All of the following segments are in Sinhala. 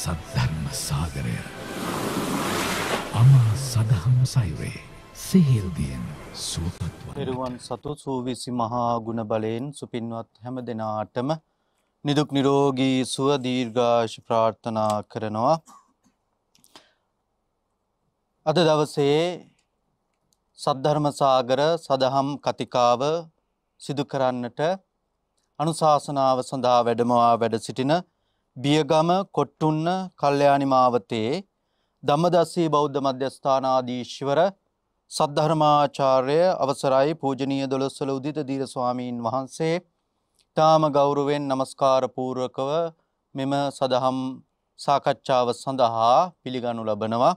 සද්ධර්ම සාගරය අමා සදහම් සයිරේ සිහිල්දියෙන් සූපත්ව පෙරුවන් සතු සූවිසි මහා ගුණ බලයෙන් සුපින්වත් හැම දෙනාටම නිදුක් නිරෝගී සුව දීර්ඝාශ ප්‍රාර්ථනා කරනවා අද දවසේ සද්ධර්ම සාගර සදහම් කතිකාව සිදු කරන්නට අනුශාසනාව සඳහා වැඩමවා වැඩ සිටින බියගම කොට්ටුන්න කල්්‍යයානි මාවතේ ධම්මදස්සී බෞද්ධ මධ්‍යස්ථානාදීශ්වර සද්ධර්මාචාර්ය අවසරයි පූජනීය දොළොස්සල උදිත දීර ස්වාමීන් වහන්සේ තාම ගෞරුවෙන් නමස්කාරපූර්වකව මෙම සදහම් සාකච්ඡාව සඳහා පිළිගනු ලබනවා.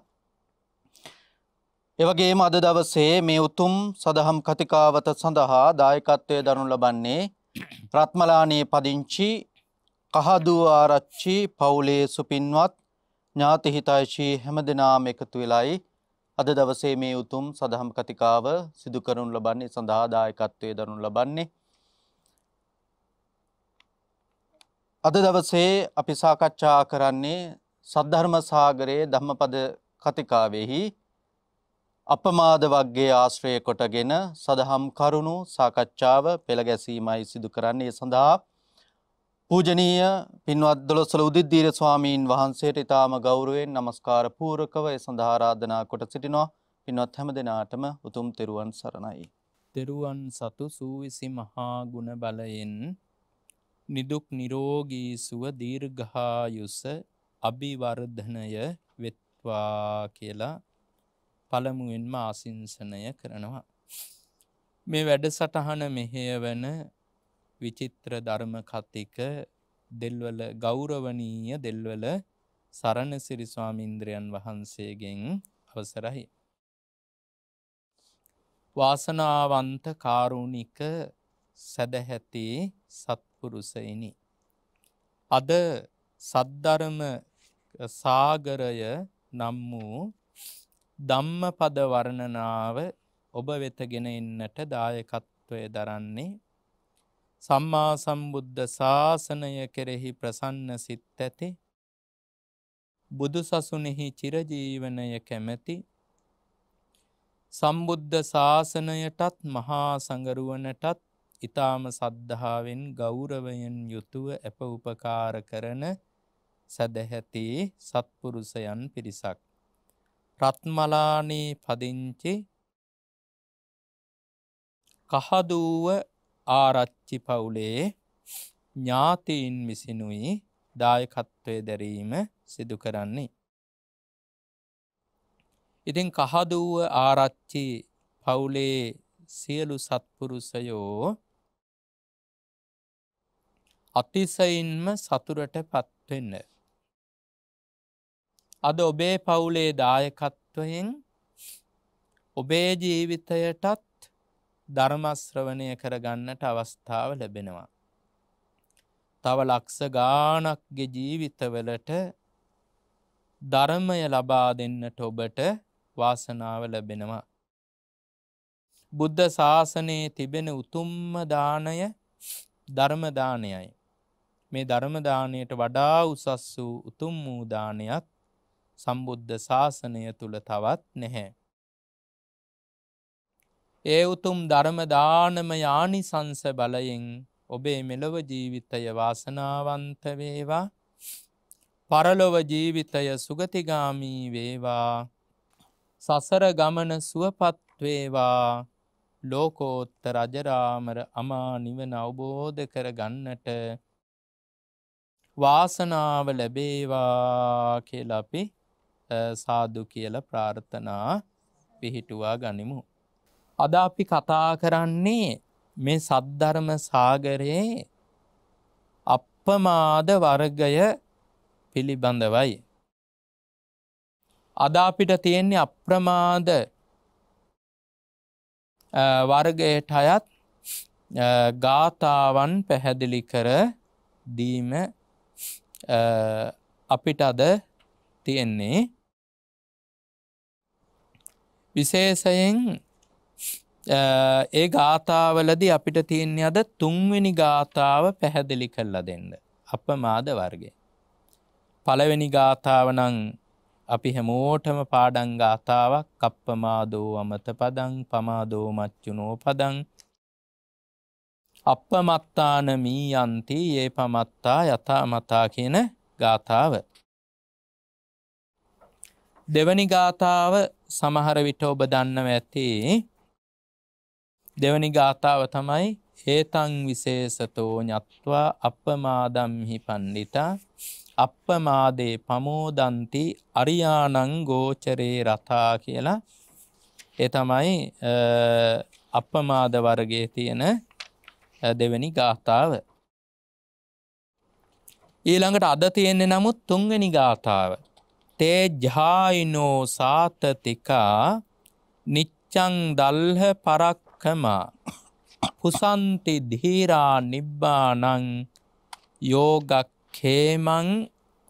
එවගේම අද දවසේ මේ උතුම් සදහම් කතිකාවත සඳහා දායකත්වය දනු ලබන්නේ රත්මලානයේ පදිංචි කහදුව ආරච්චි පවුලේ සුපින්වත් ඥාති හිතයිශී හැම දෙනාම එකතු වෙලයි අද දවසේ මේ උතුම් සදහම් කතිකාව සිදු කරනු ලබන්නේ සඳහාදායකත්වයේ දරනු ලබන්නේ අද දවසේ අපි සාකච්ඡා කරන්නේ සද්ධර්ම සාගරයේ ධම්මපද කතිකාවෙහි අපමාද වර්ගයේ ආශ්‍රය කොටගෙන සදහම් කරුණු සාකච්ඡාව පෙළ ගැසීමයි සිදු කරන්නේ සඳහා පූජනීය පින්වත් දොළොස්වල උදිද්දීර ස්වාමීන් වහන්සේට ඉතාම ගෞරවයෙන් নমස්කාර පූර්වකව ඒ සඳහා ආරාධනා කොට සිටිනවා පින්වත් හැම දිනාටම උතුම් තෙරුවන් සරණයි තෙරුවන් සතු සූවිසි මහා ගුණ බලයෙන් නිදුක් නිරෝගී සුව දීර්ඝායුෂ අභිවර්ධනය වෙත්වා කියලා පළමුවෙන්ම ආසිංසනය කරනවා මේ වැඩසටහන මෙහෙයවන විචිත්‍ර ධර්ම කතික දෙල්වල ගෞරවනීය දෙල්වල සරණසිරි ස්වාමින්ද්‍රයන් වහන්සේගෙන් අවසරහි. වාසනාවන්ත කාරුණික සැදැහැති සත්පුරුසයිනි. අද සද්ධර්ම සාගරය නම් වූ ධම්මපද වර්ණනාව ඔබ වෙතගෙන එන්නට දායකත්වය දරන්නේ සම්මා සම්බුද්ධ ශාසනය කෙරෙහි ප්‍රසන්න සිත් ඇති බුදු සසුනෙහි චිරජීවනය කැමැති සම්බුද්ධ ශාසනයටත් මහා සඟරුවනටත් ඉතාම සද්ධාවෙන් ගෞරවයෙන් යුතුව ඇප උපකාර කරන සැදැහැති සත්පුරුසයන් පිරිසක්. රත්මලානී පදිංචි කහදුව ආරච්චි පවුලේ ඥාතීන් විසිනුයි දායකත්වය දැරීම සිදු කරන්නේ. ඉතින් කහදුව ආරච්චි පවුලේ සියලු සත්පුරුසයෝ අතිසයින්ම සතුරට පත්වෙන්න. අද ඔබේ පවුලේ දායකත්වයෙන් ඔබේ ජීවිතයටත් ධර්මශ්‍රවණය කරගන්නට අවස්ථාව ලැබෙනවා. තව ලක්ස ගානක්ගේ ජීවිතවලට ධර්මය ලබා දෙන්නට ඔබට වාසනාව ලැබෙනවා. බුද්ධ ශාසනයේ තිබෙන උතුම්ම දානය ධර්මදානයයි. මේ ධර්මදානයට වඩා උසස් වූ උතුම් වූ දානයක් සම්බුද්ධ ශාසනය තුළ තවත් නැහැ. ඒ උතුම් ධර්ම දානම යානිසංස බලයෙන් ඔබේ මෙලොව ජීවිතය වාසනාවන්ත වේවා පරලොව ජීවිතය සුගතිගාමී වේවා සසර ගමන සුවපත්වේවා ලෝකෝත්ත රජරාමර අමා නිවන අවබෝධ කර ගන්නට වාසනාව ලැබේවා කියලපි සාදු කියල ප්‍රාර්ථනා පිහිටුවා ගනිමු. අද අපි කතා කරන්නේ මේ සද්ධර්ම සාගරයේ අප්පමාද වර්ගය පිළිබඳවයි. අද අපිට තියෙන්නේ අප්‍රමාද වර්ගයට අයත් ගාථාවන් පැහැදිලි කර දීම අපිට අද තියෙන්නේ විශේෂයෙන් ඒ ගාථාවලදී අපිට තියන්නේ අද තුන්වෙනි ගාථාව පැහැදිලි කල්ල දෙන්න. අප මාද වර්ගය. පළවෙනි ගාථාවනං අපි හැමෝටම පාඩං ගාථාවක් කප්පමාදෝ අමත පදං පමාදෝ මච්චුනෝ පදං අප මත්තානමී යන්ති ඒ පමත්තා යතා මතා කියන ගාථාව. දෙවනි ගාථාව සමහර විට ඔබ දන්නව ඇති දෙවනි ගාථාව තමයි ඒතං විශේෂතෝ ඥත්වා අපමාදම්හි පණ්ඩිතා අපමාදේ පමෝදන්ති අරියානං ගෝචරේ රතා කියලා ඒ තමයි අපමාද වර්ගයේ තියෙන දෙවැනි ගාථාව. ඊළඟට අද තියෙන්නේ නමුත් තුන්වැනි ගාථාව. තේ ජායිනෝ සාතතිකා නිච්චං දල්හ පරක් කම පුසන්ති දීරා නිබ්බානං යෝගක්හේමං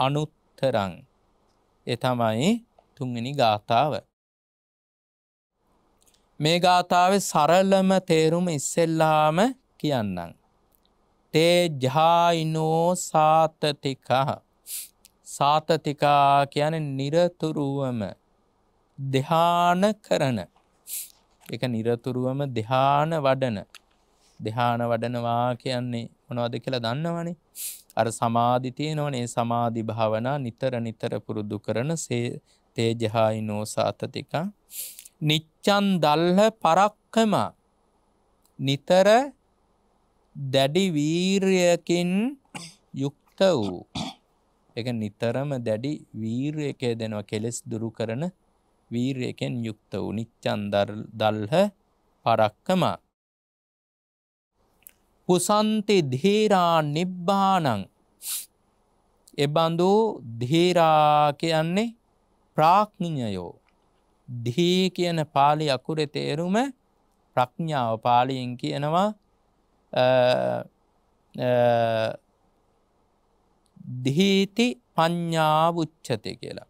අනුත්තරං එතමයි තුන්වෙනි ගාථාව මේ ගාථාව සරලම තේරුම ඉස්සෙල්ලාම කියන්නම් තේ ජායිනෝ සාතතිකහ සාතතිකා කියන නිරතුරුවම දෙහාන කරන එක නිරතුරුවම දෙහාන වඩන දෙහාන වඩනවා කියන්නේ මොනවද කියලා දන්නවනේ අර සමාධිතිය නොනේ සමාධි භාවනා නිතර නිතර පුරුදු කරන සේ තේජහායි නෝසාතතික නිච්චන් දල්හ පරක්කම නිතර දැඩි වීර්යකින් යුක්ත වූ එක නිතරම දැඩි වීර්යකය දෙනවා කෙලෙස් දුරු කරන වීරයකෙන් යුක්ත වූ නිච්චන් දල්හ පරක්කමා. පුසන්තෙ ධේරා නිබ්බානං එබඳු ධේරා කියන්නේ ප්‍රාඥයෝ දී කියන පාලි අකුරෙ තේරුම ප්‍රඥාව පාලියෙන් කියනවා දීති පඤ්ඥාවුච්චතය කියලා.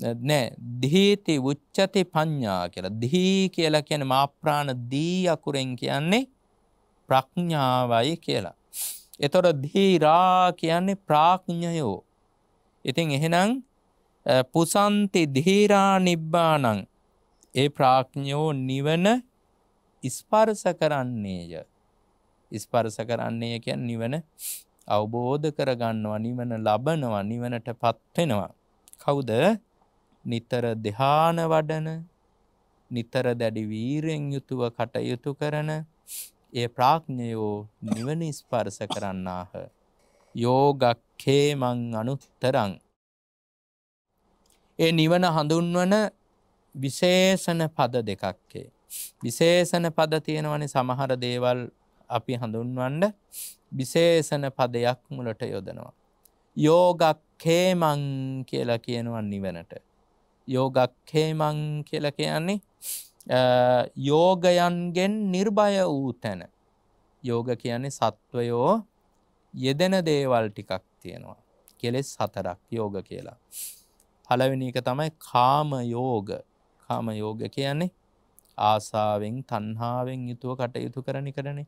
නෑ දේති උච්චති පඤ්ඥා කියලා දිහි කියලා කියන මාප්‍රාණ දී අකුරෙන් කියන්නේ ප්‍රඥාවයි කියලා. එතොට දීරා කියන්නේ ප්‍රාඥ්ඥයෝ. ඉතින් එහෙනම් පුසන්ති දීරා නිබ්බානං ඒ ප්‍රාඥ්ඥෝ නිවන ඉස්පර්ස කරන්නේය. ඉස්පර්ස කරන්නේ කියන් නිවන අවබෝධ කරගන්නවා නිවන ලබනවා නිවනට පත්වෙනවා. කවුද නිතර දෙහාන වඩන නිතර දැඩි වීරෙන් යුතුව කටයුතු කරන ඒ ප්‍රාඥ්ඥයෝ නිවනි ස්පර්ස කරන්නාහ. යෝගක්හේමං අනුත්තරං. ඒ නිවන හඳුන්වන විශේෂණ පද දෙකක්කේ. විශේෂණ පද තියෙනවන සමහර දේවල් අපි හඳුන්වන්න විශේෂණ පදයක් මුලට යොදනවා. යෝගක්හේමං කියලා කියනවන් නිවනට. යෝගක් හේමං කියලා කියන්නේ යෝගයන්ගෙන් නිර්භය වූ තැන යෝග කියන්නේ සත්වයෝ යෙදෙන දේවල් ටිකක් තියෙනවා කෙලෙස් හතරක් යෝග කියලා පලවෙනි එක තමයි කාම යෝග කාම යෝග කියන්නේ ආසාවෙන් තන්හාාවෙන් යුතුව කටයුතු කරන කරන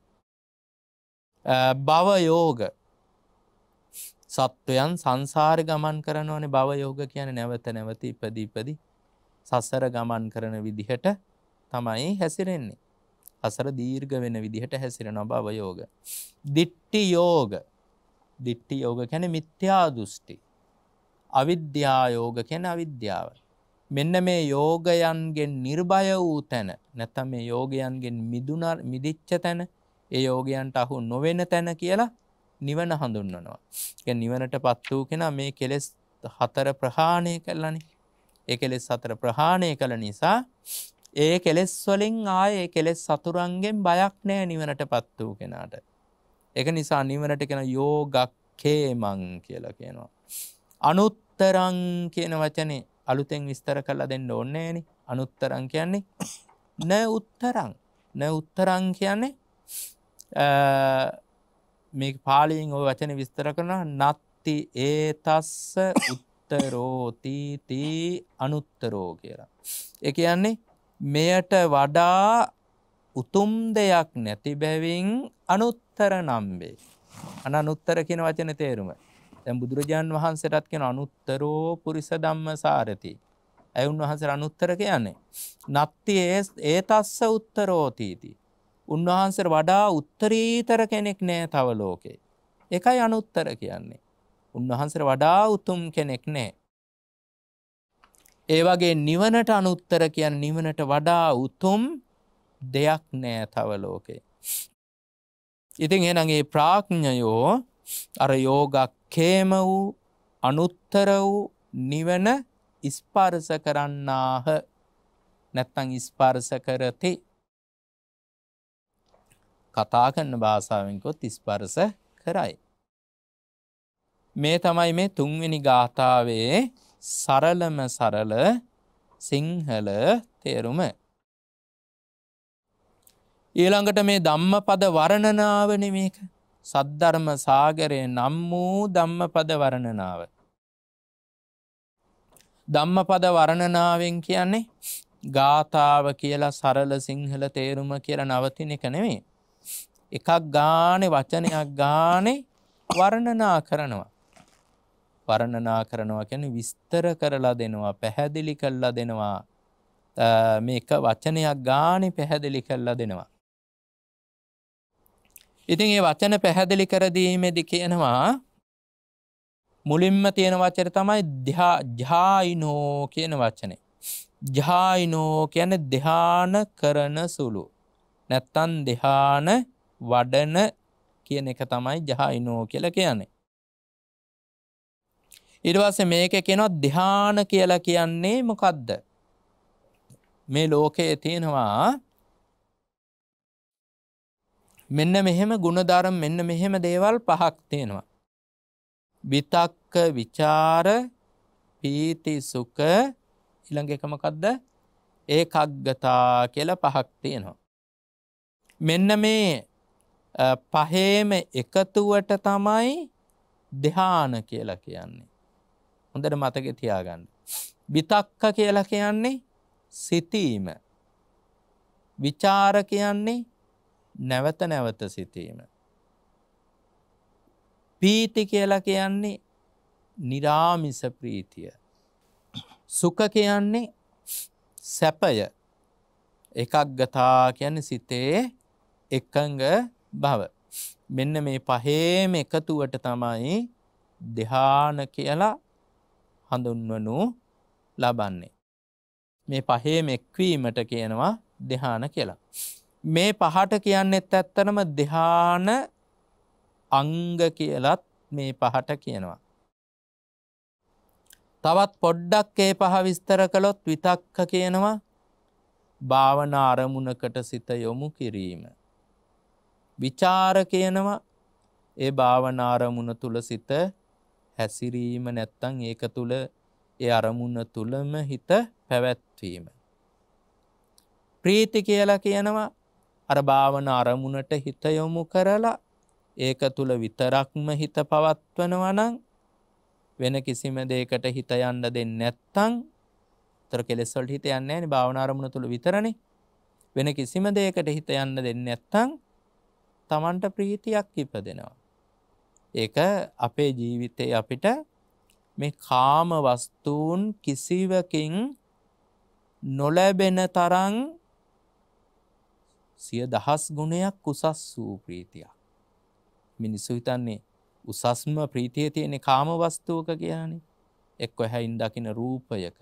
භව යෝග සත්වයන් සංසාර ගමන් කරනවනේ භව යෝග කියන නැවත නැවත ඉපදීපදි සසර ගමන් කරන විදිහට තමයි හැසිරෙන්නේ. අසර දීර්ඝ වෙන විදිහට හැසිරෙන භව යෝග. දිට්ටි යෝග. දිට්ටි යෝග කියන්නේ මිත්‍යා දෘෂ්ටි. අවිද්‍යා යෝග කියන්නේ අවිද්‍යාව. මෙන්න මේ යෝගයන්ගෙන් නිර්භය වූ තැන නැත්නම් මේ යෝගයන්ගෙන් මිදුණ මිදිච්ච තැන ඒ යෝගයන්ට අහු නොවන තැන කියලා නිවන හඳුන්වනවා. නිවනට පත් වූ කෙන මේ කෙලෙස් හතර ප්‍රහාණය කරලනි ඒ කෙලෙස් හතර ප්‍රහාණය කළ නිසා ඒ කෙලෙස් වලින් ආය කෙලෙස් සතුරන්ගෙන් බයක් නෑ නිවනට පත් වූ කෙනාට. එක නිසා නිවනට කෙන යෝගක්කේමං කියලා කියනවා. අනුත්තරං කියන වචනේ අලුතෙන් විස්තර කරලා දෙන්න ඕන්නේන අනුත්තරං කියන්නේ නෑ උත්තරං නෑ උත්තරං කියන්නේ මේ පාලියෙන් ඔය වචන විස්තර කරන නත්ති ඒ තස්ස උත්තරෝතීතී අනුත්තරෝ කියලා. එක යන්නේ මෙයට වඩා උතුම් දෙයක් නැති බැවින් අනුත්තර නම්බේ. අන අනුත්තර කියෙන වචන තේරුම. තැම් බුදුරජාණන් වහන්සටත් කෙන අනුත්තරෝ පුරිස දම්ම සාරති. ඇවුන් වහස අනුත්තර කියන්නේ. නත්ති ඒ තස්ස උත්තරෝතීති. උන්වහන්සට වඩා උත්තරීතර කෙනෙක් නෑ තව ලෝකේ. එකයි අනුත්තර කියන්නේ. උන්වහන්සට වඩා උතුම් කෙනෙක් නෑ. ඒ වගේ නිවනට අනුත්තර කියන් නිවනට වඩා උතුම් දෙයක් නෑ තව ලෝකේ. ඉතින් එනගේ ප්‍රාඥ්ඥයෝ අර යෝගක් කේම වූ අනුත්තර වූ නිවන ඉස්පාරස කරන්නාහ නැත්තං ඉස්පාරස කරති කතා කරන භාෂාවෙන්කොත් ස්පර්ස කරයි. මේ තමයි මේ තුන්වෙනි ගාථාවේ සරලම සරල සිංහල තේරුම. ඊළඟට මේ ධම්ම පද වරණනාවන මේක සද්ධර්ම සාගරය නම් වූ ධම්ම පද වරණනාව. ධම්ම පද වරණනාවෙන් කියන්නේ ගාථාව කියලා සරල සිංහල තේරුම කියලා නවතින එක නෙවේ. එකක් ගානෙ වචනයක් ගානෙ වර්ණනා කරනවා. වර්ණනා කරනවා කැන විස්තර කරලා දෙනවා පැහැදිලි කල්ලා දෙනවා මේක වචනයක් ගානෙ පැහැදිලි කල්ලා දෙනවා. ඉතින් ඒ වචන පැහැදිලි කරදීමෙදි කියනවා මුලින්ම තියෙන වචර තමයි ජායිනෝ කියන වචනය. ජායිනෝ කියන දෙහාන කරන සුළු. නැත්තන් දෙහාන වඩන කියන එක තමයි ජහයිනෝ කියලා කියන්නේ. ඉරවාස මේක කෙනොත් දිහාන කියලා කියන්නේ මොකක්ද. මේ ලෝකයේ තියෙනවා මෙන්න මෙහෙම ගුණධරම් මෙන්න මෙහෙම දේවල් පහක් තියෙනවා. විතක්ක විචාර පීති සුක ඉළඟ එකමකක්ද ඒකක්ගතා කියල පහක් තියෙනවා. මෙන්න මේ පහේම එකතුවට තමයි දෙහාන කියලා කියන්නේ. හොඳට මතක තියාගන්න. විතක්ක කියලා කියන්නේ සිතීම. විචාර කියන්නේ නැවත නැවත සිතීම. පීති කියලා කියන්නේ නිරාමිස ප්‍රීතිය. සුඛ කියන්නේ සැපය. එකක් ගතා කියන්නේ සිතේ එකඟ භව. මෙන්න මේ පහේම එකතුවට තමයි දෙහාන කියලා හඳුන්වනු ලබන්නේ. මේ පහේම එක්වීමට කියනවා දෙහාන කියලා. මේ පහට කියන්නෙත් ඇත්තනම දෙහාන අංග කියලත් මේ පහට කියනවා. තවත් පොඩ්ඩක් ඒ පහ විස්තර කළොත් විතක්ක කියනවා භාවන අරමුණකට සිත යොමු කිරීම. විචාර කියනවා ඒ භාවනාරමුණ තුල සිත හැසිරීම නැත්තං ඒක තුළ ඒ අරමුණ තුළම හිත පැවැත්වීම. ප්‍රීති කියලා කියනවා අර භාවන අරමුණට හිත යොමු කරලා ඒක තුළ විතරක්ම හිත පවත්වනවනං වෙන කිසිම දෙකට හිත යන්න දෙන්න නැත්තං තර කෙලෙස්වලට හිත යන්නේ නි භාවනාරමුණ තුළ විතරණ වෙන කිසිම දෙකට හිත යන්න දෙන්න නැත්තං තමන්ට ප්‍රීතියක් ඉපදෙනවා. ඒක අපේ ජීවිතේ අපිට මේ කාම වස්තුූන් කිසිවකින් නොලැබෙන තරං සිය දහස් ගුණයක් උසස් වූ ප්‍රීතියක්. මිනිස්සු හිතන්නේ උසස්ම ප්‍රීතිය තියෙනෙ කාම වස්තුවක කියන එක්ව හැයින් දකින රූපයක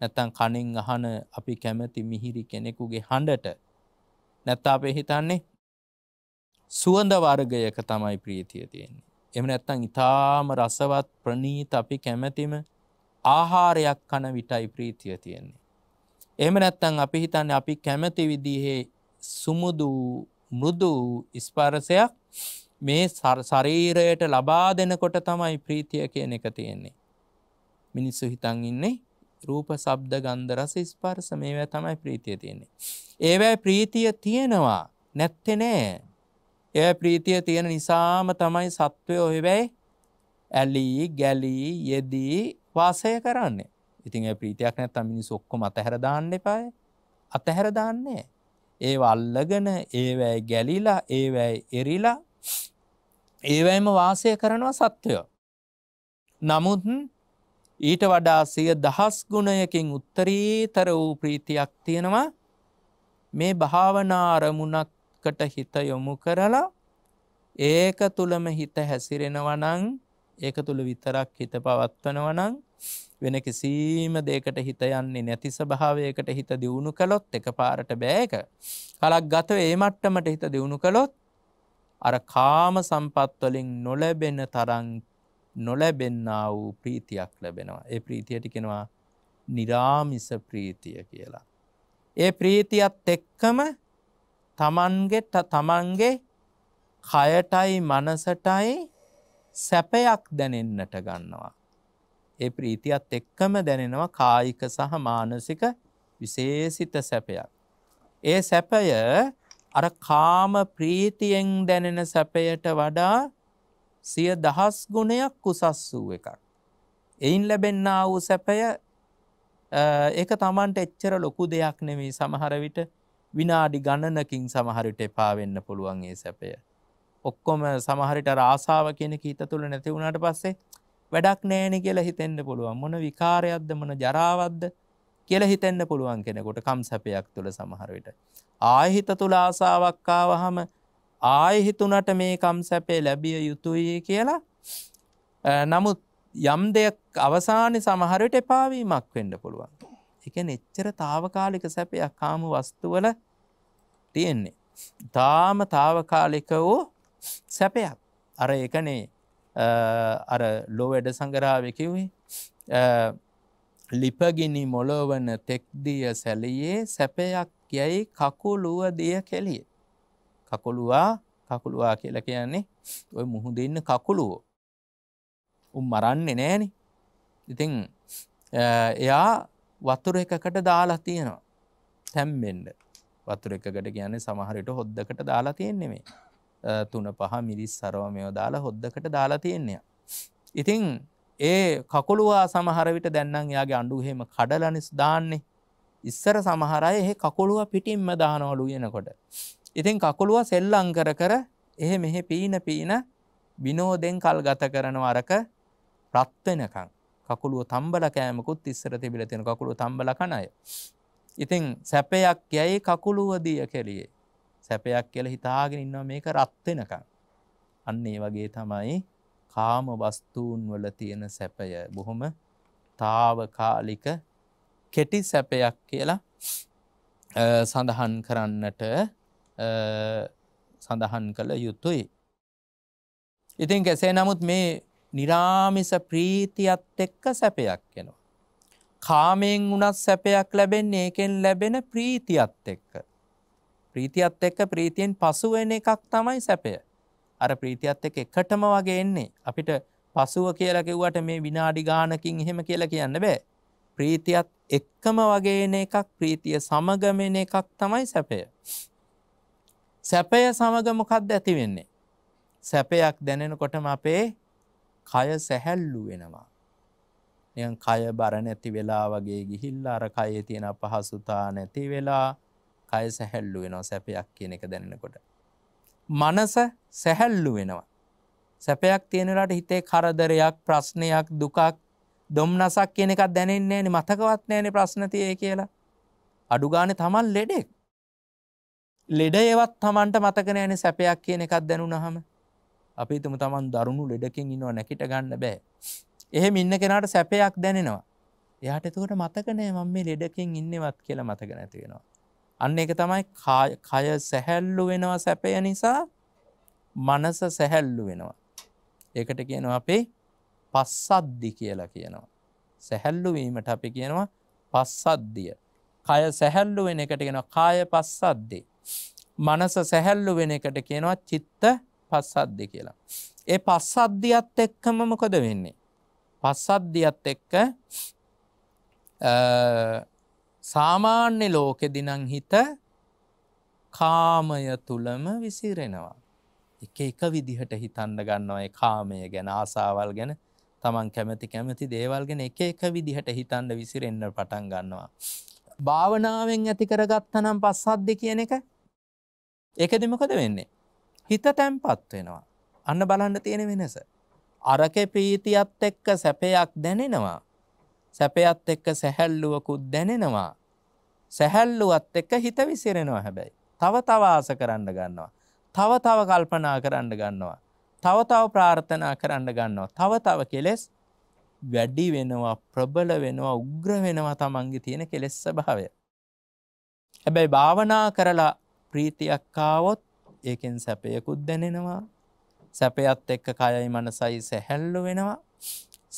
නැත්තන් කණින් අහන අපි කැමති මිහිරි කෙනෙකුගේ හඬට නැත්තා අපේ හිතන්නේ සුවඳ වර්ගයක තමයි ප්‍රීතිය තියෙන්නේ. එම නැත්තං ඉතාම රසවත් ප්‍රනීත අපි කැමැතිම ආහාරයක් කන විටයි ප්‍රීතිය තියෙන්නේ. එම නැත්තං අපි හිතන්න අපි කැමැති විදිහේ සුමුදු මුරුදු ස්පාරසයක් මේ සරීරයට ලබා දෙනකොට තමයි ප්‍රීතිය කියන එක තියෙන්නේ. මිනිස්සු හිතන් ඉන්නේ රූප සබ්ද ගන්දරස ස්පාර්ස මේවැ තමයි ප්‍රීතිය තියෙන්නේ. ඒවැ ප්‍රීතිය තියෙනවා නැත්තෙ නෑ ඒ ප්‍රීතිය තියෙන නිසාම තමයි සත්වය ඔහෙබැයි ඇලී ගැලී යෙදී වාසය කරන්නේ ඉතින් ප්‍රීතියක් නැත් අමිනි සොක්කොම අතහැරදාන්න එපාය අතහැරදාන්නේ ඒ අල්ලගෙන ඒවැයි ගැලිලා ඒවැයි එරිලා ඒවැයිම වාසය කරනවා සත්වයෝ. නමුත් ඊට වඩා සිය දහස් ගුණයකින් උත්තරීතර වූ ප්‍රීතියක් තියෙනවා මේ භාවනාරමුණක් එක්කට හිත යොමු කරලා ඒක තුළම හිත හැසිරෙනවනං ඒක තුළ විතරක් හිත පවත්වනවනං වෙන කිසිීම දෙකට හිත යන්නේ නැති ස්භාවයකට හිත දියුණු කළොත් එක පාරට බෑක කලක් ගතව ඒ මට්ටමට හිත දියුණු කළොත් අර කාම සම්පත්වලින් නොලැබෙන තරං නොලැබෙන්න වූ ප්‍රීතියක් ලැබෙනවා ඒ ප්‍රීතියටිකෙනවා නිරාමිස ප්‍රීතිය කියලා. ඒ ප්‍රීතියත් එක්කම තමන්ගේ තමන්ගේ කයටයි මනසටයි සැපයක් දැනෙන්නට ගන්නවා. ඒ ප්‍රීතියත් එක්කම දැනෙනවා කායික සහ මානසික විශේසිත සැපයක්. ඒ සැපය අර කාම ප්‍රීතියෙන් දැනෙන සැපයට වඩා සිය දහස් ගුණයක් උසස් වූ එකක්. එයින් ලැබෙන්න වූ සැපය එක තමන්ට එච්චර ලොකු දෙයක් නෙමී සමහර විට විනාඩි ගණනකින් සමහරිට එපා වෙන්න පුළුවන් ඒ සැපය. ඔක්කොම සමහරිට රාසාාව කෙනෙක හිත තුළ නැති වුණට පස්සේ වැඩක් නෑන කියලා හිතෙන්න්න පුළුවන් මොන විකාරයක්ද මන ජරාවද්ද කියල හිතෙන්න්න පුළුවන් කෙනෙකොට කම් සැපයක් තුළ සමහරවිට. ආයහිත තුළ ආසාාවක්කාවහම ආයහිතුනට මේ කම් සැපේ ලැබිය යුතුයි කියලා නමුත් යම් දෙයක් අවසානය සමහරට එපාවීමක් වෙන්න පුළුවන්. එකන එච්චර තාවකාලික සැපයක් කාම වස්තුවල තියෙන්නේ. තාම තාවකාලික වූ සැපයක් අර එකනේ අර ලොවැඩ සඟරාවකිවේ ලිපගිනි මොලොවන තෙක්දිය සැලියේ සැපයක් යැයි කකුලුව දිය කෙළිය. කකුළුවා කකුළුවා කියල කියන්නේ ඔය මුහුද ඉන්න කකුළුවෝ. උම් මරන්නේ නෑනි ඉතිං එයා වතුර එකකට දාලා තියෙනවා තැම්බෙන්ඩ වතුර එකකට කියන්නේ සමහරට හොද්දකට දාලා තියෙන්නෙමේ තුන පහ මිරිස් සරවමයෝ දාලා හොද්දකට දාලා තියෙන්නේ ඉතිං ඒ කකුළුවා සමහරවිට දැන්නම් යාගේ අඩුහෙම කඩලනිස් දාන්නේ ඉස්සර සමහරය එහ කකුළුව පිටිම්ම දානවලු වෙනකොට ඉතින් කකුළුව සෙල්ලං කර කර එහ මෙහෙ පීන පීන බිනෝදෙන් කල් ගත කරන අරක ප්‍රත්වෙනකං කකුළුව තම්බල කෑමකුත් ඉස්සර තිබිල තියෙන කකුළු තම්බල කණය. ඉතින් සැපයක් යැයි කකුළුවදිය කෙලියේ සැපයක් කියල හිතාගෙන ඉන්නවා මේක රත්වෙනක. අන්නේ වගේ තමයි කාම වස්තුූන් වල තියෙන සැපය බොහොම තාවකාලික කෙටි සැපයක් කියලා සඳහන් කරන්නට සඳහන් කළ යුතුයි. ඉතින් කෙසේ නමුත් මේ නිරාමිස ප්‍රීතියත් එක්ක සැපයක් එෙනවා. කාමයෙන් වුණත් සැපයක් ලැබෙන්නේ ඒකෙන් ලැබෙන ප්‍රීතියත් එක්ක. ප්‍රීතියත් එක්ක ප්‍රීතියෙන් පසුවෙන එකක් තමයි සැපය. අර ප්‍රීතියත් එක් එකටම වගේ එන්නේ අපිට පසුව කියලා කිව්වට මේ විනාඩි ගානකින් එහෙම කියලා කියන්න බෑ. ප්‍රීතියත් එක්කම වගේ එන එකක් ප්‍රීතිය සමගම එන එකක් තමයි සැපය. සැපය සමග මොකක්ද ඇති වෙන්නේ? සැපයක් දැනෙනකොටම අපේ කය සැහැල්ලු වෙනවා. නිකන් කය බර නැති වෙලා වගේ ගිහිල්ලා අර කයේ තියෙන අපහසුතා නැති වෙලා කය සැහැල්ලු වෙනවා සැපයක් කියන එක දැනෙනකොට. මනස සැහැල්ලු වෙනවා. සැපයක් තියෙන වෙලාවට හිතේ කරදරයක්, ප්‍රශ්නයක්, දුකක්, දුම්නසක් කියන එකක් දැනෙන්නේ නැනේ මතකවත් නැනේ ප්‍රශ්න තියේ කියලා. අඩු ගානේ Taman ලෙඩෙක්. ලෙඩේවත් Tamanට මතක නැනේ සැපයක් කියන එකක් දැනුණාම. අපි තුම තමන් දරුණු ලෙඩකින් ඉන්නවා නැකිට ගන්න බෑ. එහෙම ඉන්න කෙනාට සැපයක් දැනෙනවා. එයාට එතුකට මතකනෑ මම මේ ලෙඩකින් ඉන්නවත් කියලා මතක නැතිවෙනවා. අන්න එක තමයි කය සැහැල්ලු වෙනවා සැපය නිසා මනස සැහැල්ලු වෙනවා. ඒකට කියනවා අපේ පස්සද්දි කියලා කියනවා. සැහැල්ලුවීමට අපි කියනවා පස්සද්දිය. කය සැහැල්ලු වෙන එකට කියෙන කාය පස්සද්දේ. මනස සැහැල්ලු වෙන එකට කියනවා චිත්ත පස්සද්දි කියලා. ඒ පස්සද්දියත් එක්කම මොකද වෙන්නේ. පස්සද්දියත් එක්ක සාමාන්‍ය ලෝකෙදිනං හිත කාමය තුළම විසිරෙනවා. එක එක විදිහට හිතන්න ගන්නවයි කාමය ගැන ආසාවල් ගැන තමන් කැමති කැමති දේවල් ගැන එක එක විදිහට හිතන්න විසිරෙන්න්න පටන් ගන්නවා. භාවනාවෙන් ඇති කරගත්තනම් පස්සද්ද කියන එක ඒකදිමකද වෙන්නේ. හිත තැන්පත් වෙනවා. අන්න බලන්න තියෙන වෙනස. අරක ප්‍රීතියත් එක්ක සැපයක් දැනෙනවා. සැපයත් එක්ක සැහැල්ලුවකුත් දැනෙනවා. සැහැල්ලුවත් එක්ක හිත විසිරෙනවා හැබැයි. තව තව ආස කරන්න ගන්නවා. තව තව කල්පනා කරන්න ගන්නවා. තව තව ප්‍රාර්ථනා කරන්න ගන්නවා. තව තව කෙලෙස් වැඩි වෙනවා ප්‍රබල වෙනවා උග්‍ර වෙනවා තමන්ගේ තියෙන කෙලෙස් ස්වභාවය. හැබැයි භාවනා කරලා ප්‍රීතියක් ආවොත් ඒකෙන් සැපයකුත් දැනෙනවා සැපයත් එක්ක කයයි මනසයි සැහැල්ලු වෙනවා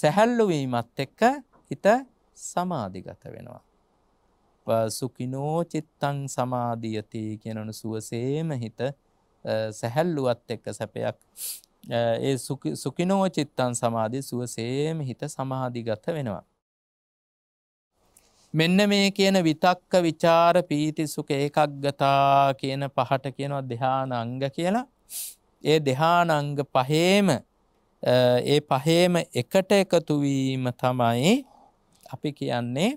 සැහැල්ලුවීමත් එක්ක හිත සමාධිගත වෙනවා. සුකිනෝ චිත්තං සමාධියති කියනනු සුවසේම හිත සැහැල්ලුවත් එක්ක සැපයක් ඒ සුකිනෝ චිත්තන් සමාධි සුවසේම හිත සමාධිගත වෙනවා. මෙන්න මේ කියන විතක්ක විචාර පීතිසුක ඒකක්ගතා කියන පහට කියනවා දෙහානංග කියලා ඒ දෙහානංග පහේම ඒ පහේම එකට එකතුවීම තමයි අපි කියන්නේ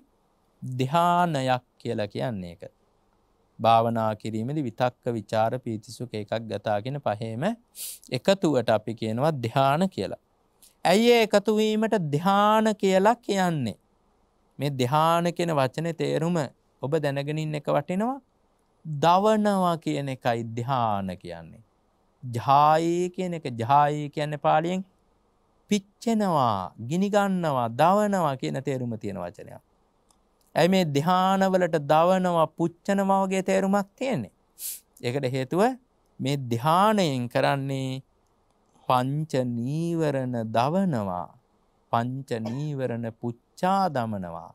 දෙහානයක් කියලා කියන්නේ එක භාවනා කිරීමද විතක්ක විචාර පීතිසුක එකක් ගතාගෙන පහේම එකතුවට අපි කියනවා දෙහාන කියලා. ඇයි ඒ එකතුවීමට දෙහාන කියලා කියන්නේ. මේ දෙහාන කෙන වචන තේරුම ඔබ දැනගෙනින් එක වටිනවා දවනවා කියන එකයි දිහාන කියන්නේ. ජායේ කියන එක ජායේ කියන්න පාලියෙන් පිච්චෙනවා ගිනිගන්නවා දවනවා කියන තේරුම තියෙන වචනයක්. ඇයි මේ දිහානවලට දවනවා පුච්චනවා වගේ තේරුමක් තියෙන්නේ. ඒකට හේතුව මේ දිහානයෙන් කරන්නේ පංච නීවරණ දවනවා පංච නීවරණ පුච්ච මච්චා දමනවා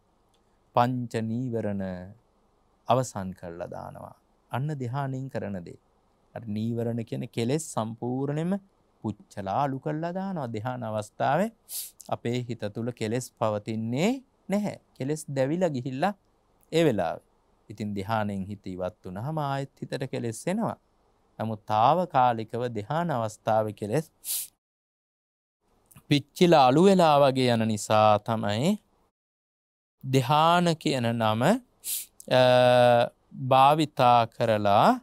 පංච නීවරණ අවසන් කරලා දානවා අන්න දෙහානින් කරන දේ නීවරණ කියන කෙලෙස් සම්පූර්ණයම පුච්චලා අලු කල්ලා දානවා දෙහාන අවස්ථාව අපේ හිත තුළ කෙලෙස් පවතින්නේ නැහැ කෙලෙස් දැවිල ගිහිල්ලා ඒ වෙලා ඉතින් දෙහානෙන් හිත ඉවත් වුන හම ආයත් හිතට කෙලෙස්සෙනවා නමුත් තාව කාලිකව දෙහාන අවස්ථාව කෙලෙස් පිච්චිල අලු වෙලා වගේ යන නිසා තමයි දෙහාන කියන නම භාවිතා කරලා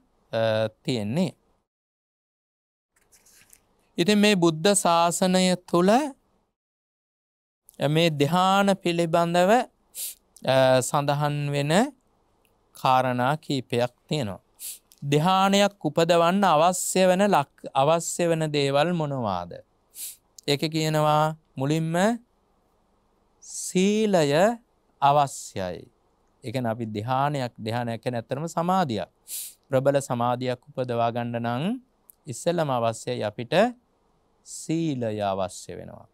තියෙන්නේ. ඉති මේ බුද්ධ ශාසනය තුළ මේ දෙහාන පිළිබඳව සඳහන් වෙන කාරණා කීපයක් තියෙනවා. දෙහානයක් උපදවන්න අවශ්‍ය වන ලක් අවශ්‍ය වන දේවල් මොනවාද. එක කියනවා මුලින්ම සීලය අවශ්‍යයි. එක අපි දෙහානයක් දෙහානයක් නැත්තරම සමාධියක්. ප්‍රබල සමාධයක් උපදවා ගණ්ඩ නං ඉස්සල්ලම අවශ්‍යයි අපිට සීලය අවශ්‍ය වෙනවා.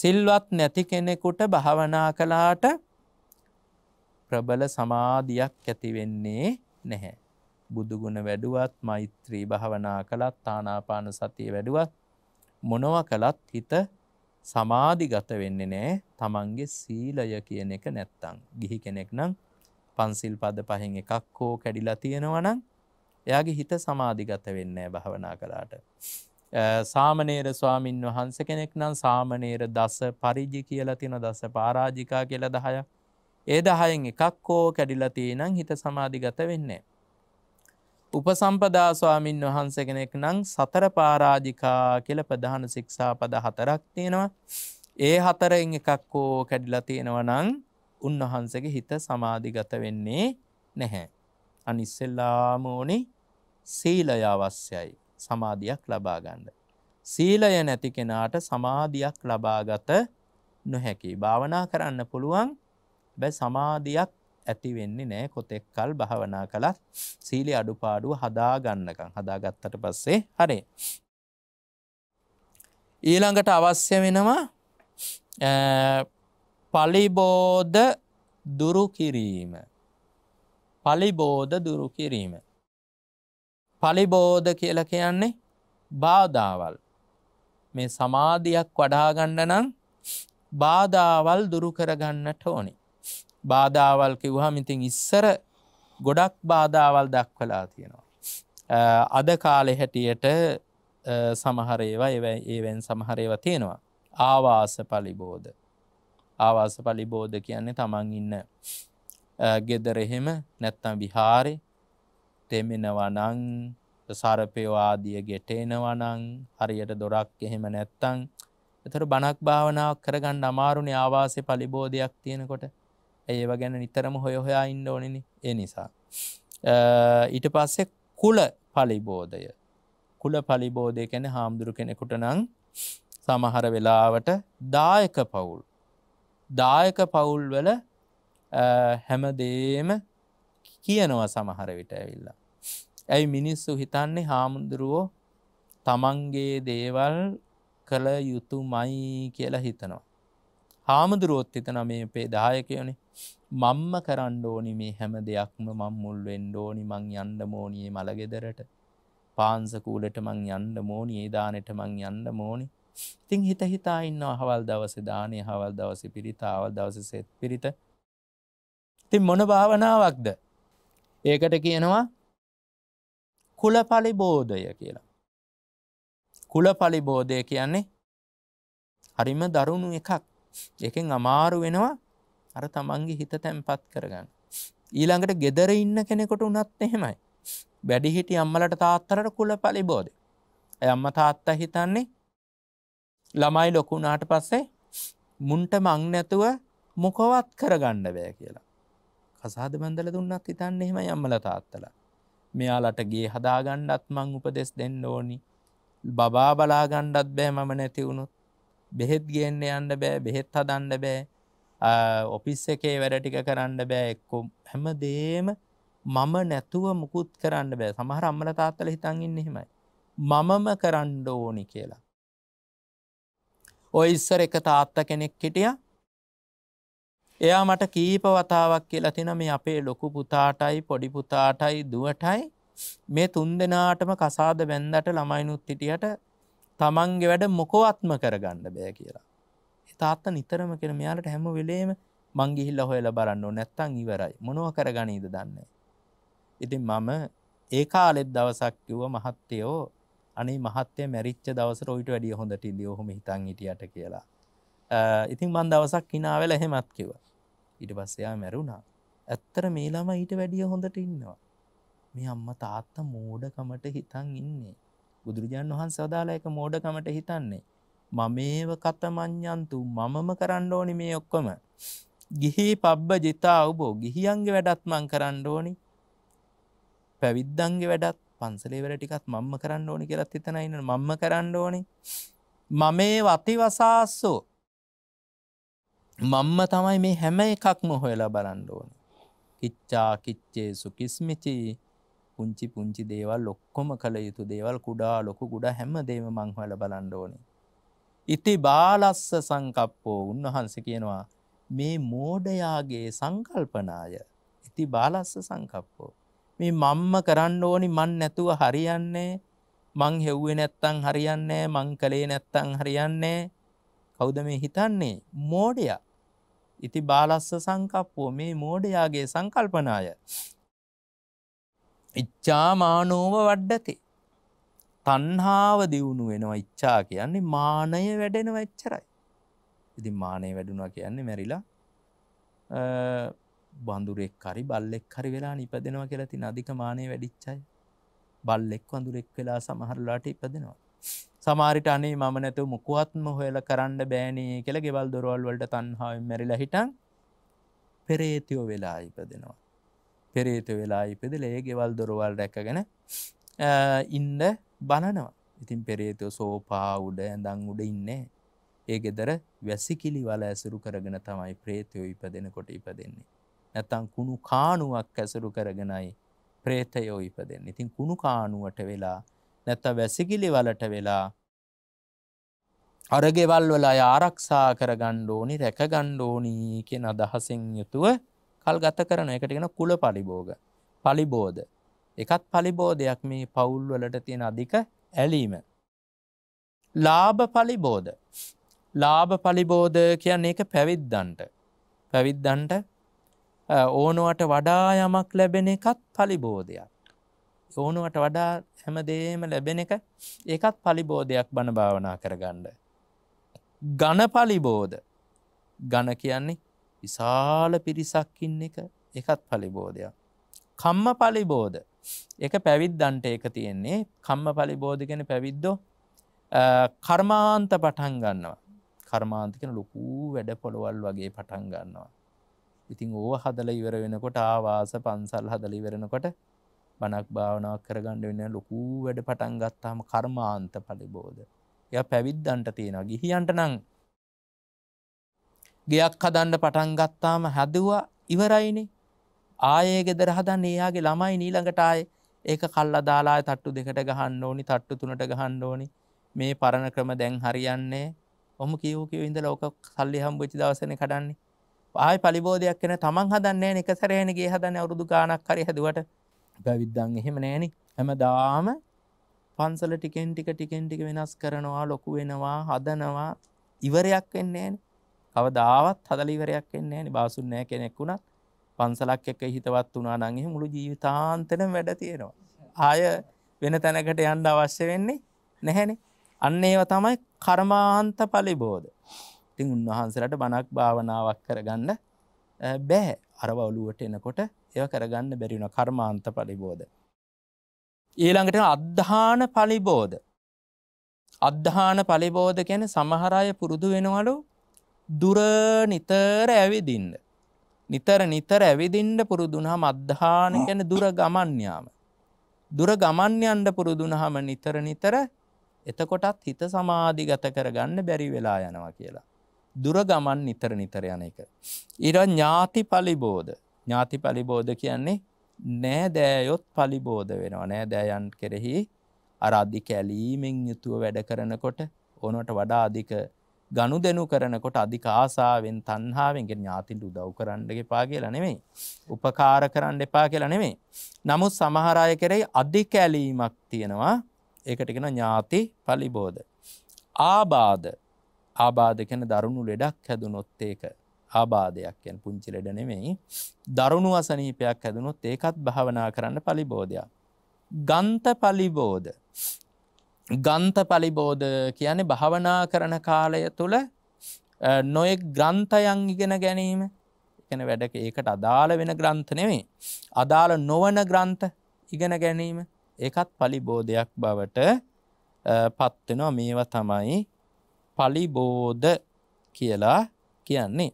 සිල්වත් නැති කෙනෙකුට භාවනා කලාට ප්‍රබල සමාධියක් ඇතිවෙන්නේ නැහැ. බුදුගුණ වැඩුවත් මෛත්‍රී භාවනා කළත් තානාපාන සතිය වැඩුවත් මොනව කළත් හිත සමාධිගත වෙන්නේ නෑ තමන්ගේ සීලය කියන එක නැත්තං. ගිහි කෙනෙක් නම් පන්සිල් පද පහෙන් එකක් හෝ කැඩිලා තියෙනවනම් එයාගේ හිත සමාධිගත වෙන්නේ භාවනා කරාට. සාමනේර ස්වාමින් වහන්ස කෙනෙක් නම් සාමනේර දස පරිජි කියලා තියෙන දස පාරාජිකා කියලා දහයක්. ඒ දහයෙන් එකක් හෝ කැඩිලා තියෙනම් හිත සමාධිගත වෙන්නේ. උපසම්පදා ස්වාමින් වහන්සේ කෙනෙක් නං සතර පාරාජිකා කියල ප්‍රධාන සික්ෂා පද හතරක් තියෙනවා. ඒ හතරෙන් එකක් ෝ කැඩිලා තියෙනව නං උන්වහන්සගේ හිත සමාධිගත වෙන්නේ නැහැ. අනිස්සෙල්ලාමෝනි සීලය අවශ්‍යයි සමාධියක් ලබාගන්න. සීලය නැති කෙනාට සමාධියක් ලබාගත නොහැකි. භාවනා කරන්න පුළුවන් බැ සමාධියක් ඇති වෙන්නේ නෑ කොතෙක් කල් භාවනා කළත් සීලි අඩුපාඩුව හදාගන්නකං හදාගත්තට පස්සේ හරේ. ඊළඟට අවශ්‍ය වෙනවා පලිබෝධ දුරුකිරීම පලිබෝධ දුරුකිරීම පලිබෝධ කියල කියන්නේ බාධාවල් මේ සමාධයක් වඩාගන්න නම් බාධාවල් දුරු කරගන්නට ඕනි බාධාවල් කිව්හම ඉතින් ඉස්සර ගොඩක් බාධාවල් දක්වලා තියෙනවා. අද කාලෙ හැටියට සමහරේවා ඒවැන් සමහරේව තියෙනවා. ආවාස පලිබෝධ. ආවාස පලිබෝධ කියන්නේ තමන් ඉන්න ගෙදරෙහෙම නැත්තම් විහාරි තෙමෙනවනං සරපයවාදිය ගෙටේනවනං හරියට දොරක් එහෙම නැත්තං එතර බණක් භාවනාවක් කරගන්න අමාරුණේ ආවාසය පලිබෝධයක් තියෙනකොට ඒව ගැන නිතරම හොය හොයා ඉන්න ඕනනි ඒ නිසා. ඊට පස්සේ කුල පලිබෝධය කුල පලිබෝධය කැන හාමුදුරු කෙනෙකුට නං සමහර වෙලාවට දායක පවුල් දායක පවුල් වල හැමදේම කියනවා සමහර විට ඇවිල්ලා. ඇයි මිනිස්සු හිතන්නේ හාමුදුරුවෝ තමන්ගේ දේවල් කළ යුතු මයි කියලා හිතනවා. හාමුදුරුවොත් හිතන මේ පේ දායකයනේ මම්ම කරන්න ඕනි මේ හැම දෙයක්ම මං මුල් වෙන්න ඕනි මං යන්න මෝනයේ මළගෙදරට පාන්සකූලට මං යන්න මෝනි ඒදානට මං යන්න මෝනි ඉතිං හිත හිතා ඉන්න හවල් දවස දානය හවල් දවස පිරිතාවල් දවස සෙත් පිරිත තින් මොන භාවනාවක්ද ඒකට කියනවා කුලපලි බෝධය කියලා කුලපලි බෝධය කියන්නේ හරිම දරුණු එකක් එකෙන් අමාරු වෙනවා අර තමන්ගේ හිත තැන්පත් කරගන්න. ඊළඟට ගෙදර ඉන්න කෙනෙකොට උනත් එහෙමයි. වැඩිහිටි අම්මලට තාත්තරට කුල පලිබෝධ. ඇයම්ම තාත්තා හිතන්නේ ළමයි ලොකුනාට පස්සේ මුන්ට මං නැතුව මොකවත් කරගණ්ඩ බෑ කියලා. කසාද බැඳල දුන්නත් හිතන්න එහෙම යම්මල තාත්තල. මෙයාලට ගේ හදාගණ්ඩත් මං උපදෙස් දෙන්න ඕනි බබා බලාගණ්ඩත් බෑ මම නැතිවුණුත් බෙහෙත් ගේන්න යන්න බෑ බෙහෙත් හදන්න බෑ ඔපිස් එකේ වැඩටික කරන්න බෑ එක්කොම් හැම දේම මම නැතුව මුකුත් කරන්න බෑ සමහර අම්මල තාත්තල හිතන්ගන්න එහෙමයි. මමම කරන්න ඕනි කියලා. ඔය ඉස්සර එක තාත්ත කෙනෙක් හිටිය එයා මට කීප වතාවක් කියලා තින මේ අපේ ලොකු පුතාටයි පොඩිපුතාටයි දුවටයි මේ තුන් දෙනාටම කසාද බැන්දට ළමයිනුත් හිටියට තමන්ගේ වැඩ මොකොවත්ම කරගන්න බෑ කියලා. තාත්තා නිතරම කෙන මෙයාලට හැම වෙලේම මංගිහිල්ල හොයල බරන්න නැත්තං ඉවරයි මොනව කරගනීද දන්නේ. ඉතින් මම ඒ කාලෙත් දවසක් කිව්ව මහත්තයෝ අනි මහත්තය මැරිච්ච දවස රොයිට වැඩිය හොඳට ඉදිය හොම හිතන් හිටියට කියලා. ඉතින් මන් දවසක් කිනාවෙල එහෙමත් කිව. ඉට පස්සයා මැරුණා. ඇත්තර මේලාම ඊට වැඩිය හොඳට ඉන්නවා. මේ අම්ම තාත්තා මෝඩකමට හිතන් ඉන්නේ. බුදුරජාණන් වහන් සදාලා එක මෝඩකමට හිතන්නේ. මමේව කතමං්ඥන්තු මමම කරන්න ඕනි මේ ඔක්කොම. ගිහි පබ්බ ජිතා අවබෝ ගිහියන්ගේ වැඩත් මං කරන්න ඕනි පැවිද්දන්ගේ වැඩත් පන්සලේවර ටිකත් මම කරන්න ඕනි කරත් හිතනයින්න මම කරන්න ඕනි මමේ වතිවසාස්සෝ මංම තමයි මේ හැම එකක්ම හොයලා බලන්න ඕනි කිච්චා කිච්චේසු කිස්මිචි පුංචි පුංචි දේවල් ලොක්කොම කළ යුතු දේවල් කුඩා ලොකු ගුඩ හැම දේම මංහොල බලන්න ඕනේ ඉති බාලස්ස සංකප්පෝ උන්වහන්ස කියනවා මේ මෝඩයාගේ සංකල්පනාය ඉති බාලස්ස සංකප්පෝ මේ මම්ම කරන්න ඕනි මන් නැතුව හරියන්නේ මං හෙව්වේ නැත්තං හරියන්නේ මං කළේ නැත්තං හරියන්නේ කෞද මේ හිතන්නේ මෝඩයා ඉති බාලස්ස සංකප්පෝ මේ මෝඩයාගේ සංකල්පනාය ඉච්චා මානෝව වඩ්ඩති තන්හාාව දියුණු වෙනවා ඉච්චා කියන්නේ මානය වැඩෙන වෙච්චරයි. ඉති මානය වැඩුණා කියන්නේ මැරිලා බඳුරෙක් කරි බල්ලෙක් හරි වෙලා නිපදෙනවා කියලති අධික මානය වැඩිච්චයි බල්ලෙක් වඳුරෙක් වෙලා සමහරලාට ඉපදෙනවා. සමාරිට අනේ මම නැතු මුකුවත්ම හොල කරන්න බෑනේ කෙළ ගෙවල් දොරවල් වලට තන්හාාවෙන් මැරිල හිටන් පෙරේතියෝ වෙලා ඉපදෙනවා. පෙරේතු වෙලා ඉපදිල ඒ ගෙවල් දොරවල් රැකගෙන ඉන්ඩ බලනවා ඉතින් පෙරේතෝ සෝපා උඩ ඇඳං උඩ ඉන්නේ ඒ ගෙදර වැසිකිලි වල ඇසුරු කරගෙන තමයි ප්‍රේතයෝ ඉපදෙන කොට ඉපදෙන්නේ නැතං කුණු කානුවක් ඇසුරු කරගෙනයි ප්‍රේතයෝ ඉපදෙන් ඉතින් කුණු කානුවට වෙලා නැත්ත වැසිකිලි වලට වෙලා අරගෙවල් වල ආරක්ෂා කරගණ්ඩ ඕනි රැකගණ්ඩ ඕනී කියෙන අදහසින් යුතුව කල් ගත කරන එකටගෙන කුල පලිබෝග පලිබෝධ එකත් පලිබෝධයක් මේ පවුල් වලට තියෙන අධික ඇලීම. ලාභ පලිබෝධ ලාභ පලිබෝධ කියන්න එක පැවිද්දන්ට පැවිද්දන්ට ඕනුවට වඩා යමක් ලැබෙන එකත් පලිබෝධයක්. ඕනුවට වඩා හැමදේම ලැබෙන එක ඒකත් පලිබෝධයක් බණ භාවනා කරගණ්ඩ. ගණ පලිබෝධ ගණ කියන්නේ විශාල පිරිසක්කින්න එක එකත් පලිබෝධයක්. කම්ම පලිබෝධ එක පැවිද්දන්ට එක තියෙන්නේ කම්ම පලි බෝධගෙන පැවිද්දෝ කර්මාන්ත පටන් ගන්නවා කර්මාන්තිකන ලොකූ වැඩ පොළොවල් වගේ පටන් ගන්නවා ඉතිං ඕ හදල ඉවර වෙනකොට ආවාස පන්සල් හදල ඉවරෙනකොට බනක් භාවනාවක් කරගණඩ වෙන ලොකූ වැඩ පටන් ගත්තාම කර්මාන්ත පලිබෝධ ය පැවිද්දන්ට තියෙනවා ගිහියන්ට නං ගෙයක් හදන්න පටන් ගත්තාම හැදවා ඉවරයිනේ ආයේ ගෙදර හදන්න ඒයාගේ ළමයි නීළඟට ආය ඒක කල්ලා දාලා තට්ටු දෙකට ගහන්න ඕනි තට්ටු තුනට ගහන්න ඕනි මේ පරණ ක්‍රම දැන් හරියන්නේ ඔම කිව්කිව ඉඳ ලෝක සල්ලි හම්බච්චි දවසන කඩන්නේ ආය පලිබෝධයක් කෙන තමන් හදන්නේ එක සරහණගේ හදන්න අවුරුදු ගානක් කරි හැදුවට පැවිද්දන් එහෙම නෑනි හැම දාම පන්සල ටිකෙන් ටික ටිකෙන් ටික වෙනස් කරනවා ලොකු වෙනවා හදනවා ඉවරයක් වෙන්නේ කවදාවත් හදලිවරයක් එන්නේ නි බාසුන්නෑ කෙනෙක් වුණත් පන්සලක් එක හිතවත් වනා නංගේ මුළු ජීවිතාන්තන වැඩ තියෙනවා. ආය වෙන තැනකට යන්ඩ අවශ්‍ය වෙන්නේ නැහැනේ. අන්න ඒව තමයි කර්මාන්ත පලිබෝධ. ඉතිං උන්වහන්සලට බණක් භාවනාවක් කරගන්න බෑ අරවලුවට එනකොට ඒව කරගන්න බැරිුණ කර්මාන්ත පලිබෝධ. ඊළඟට අද්ධාන පලිබෝධ. අද්ධාන පලිබෝධ ගැන සමහරය පුරුදු වෙනවලු දුර නිතර ඇවිදින්න. නිතර නිතර ඇවිදින්ඩ පුරුදුනහම අධ්‍යාන ගැන දුර ගමන්්‍යාම. දුර ගමන්යන්ඩ පුරුදුනහම නිතර නිතර එතකොටත් හිත සමාධිගත කරගන්න බැරි වෙලා යනවා කියලා. දුර ගමන් නිතර නිතර යන එක. ඉර ඥාති පලිබෝධ ඥාති පලිබෝධ කියන්නේ නෑදෑයොත් පලිබෝධ වෙනවා නෑදෑයන් කෙරෙහි අරාධි කැලීමෙන් යුතුව වැඩ කරනකොට ඕනට වඩා අධික ගණු දෙනු කරනකොට අධික ආසාාවෙන් තන්හාාවෙන්ගේ ඥාතින්ට උදව් කරන්න එපා කියලා නෙමෙයි. උපකාර කරන්න එපා කියලා නෙමෙයි. නමුත් සමහරය කෙරෙයි අධිකැලීමක් තියෙනවා ඒකටගෙන ඥාති පලිබෝධ. ආබාධ ආබාධ කෙන දරුණු ලෙඩක් හැදුනොත් ඒක ආබාධයක් යැන් පුංචි ලෙඩ නෙමෙයි දරුණු අසනීපයක් හැදුනොත් ඒකත් භාවනා කරන්න පලිබෝධයක්. ගන්ත පලිබෝධ ගන්ත පලිබෝධ කියන්නේ භාවනා කරන කාලය තුළ නොයෙක් ග්‍රන්ථයන් ඉගෙන ගැනීම එකන වැඩක ඒකට අදාළ වෙන ග්‍රන්ථ නෙවේ. අදාළ නොවන ග්‍රන්ථ ඉගෙන ගැනීම එකත් පලිබෝධයක් බවට පත්වෙනවා මේවා තමයි පලිබෝධ කියලා කියන්නේ.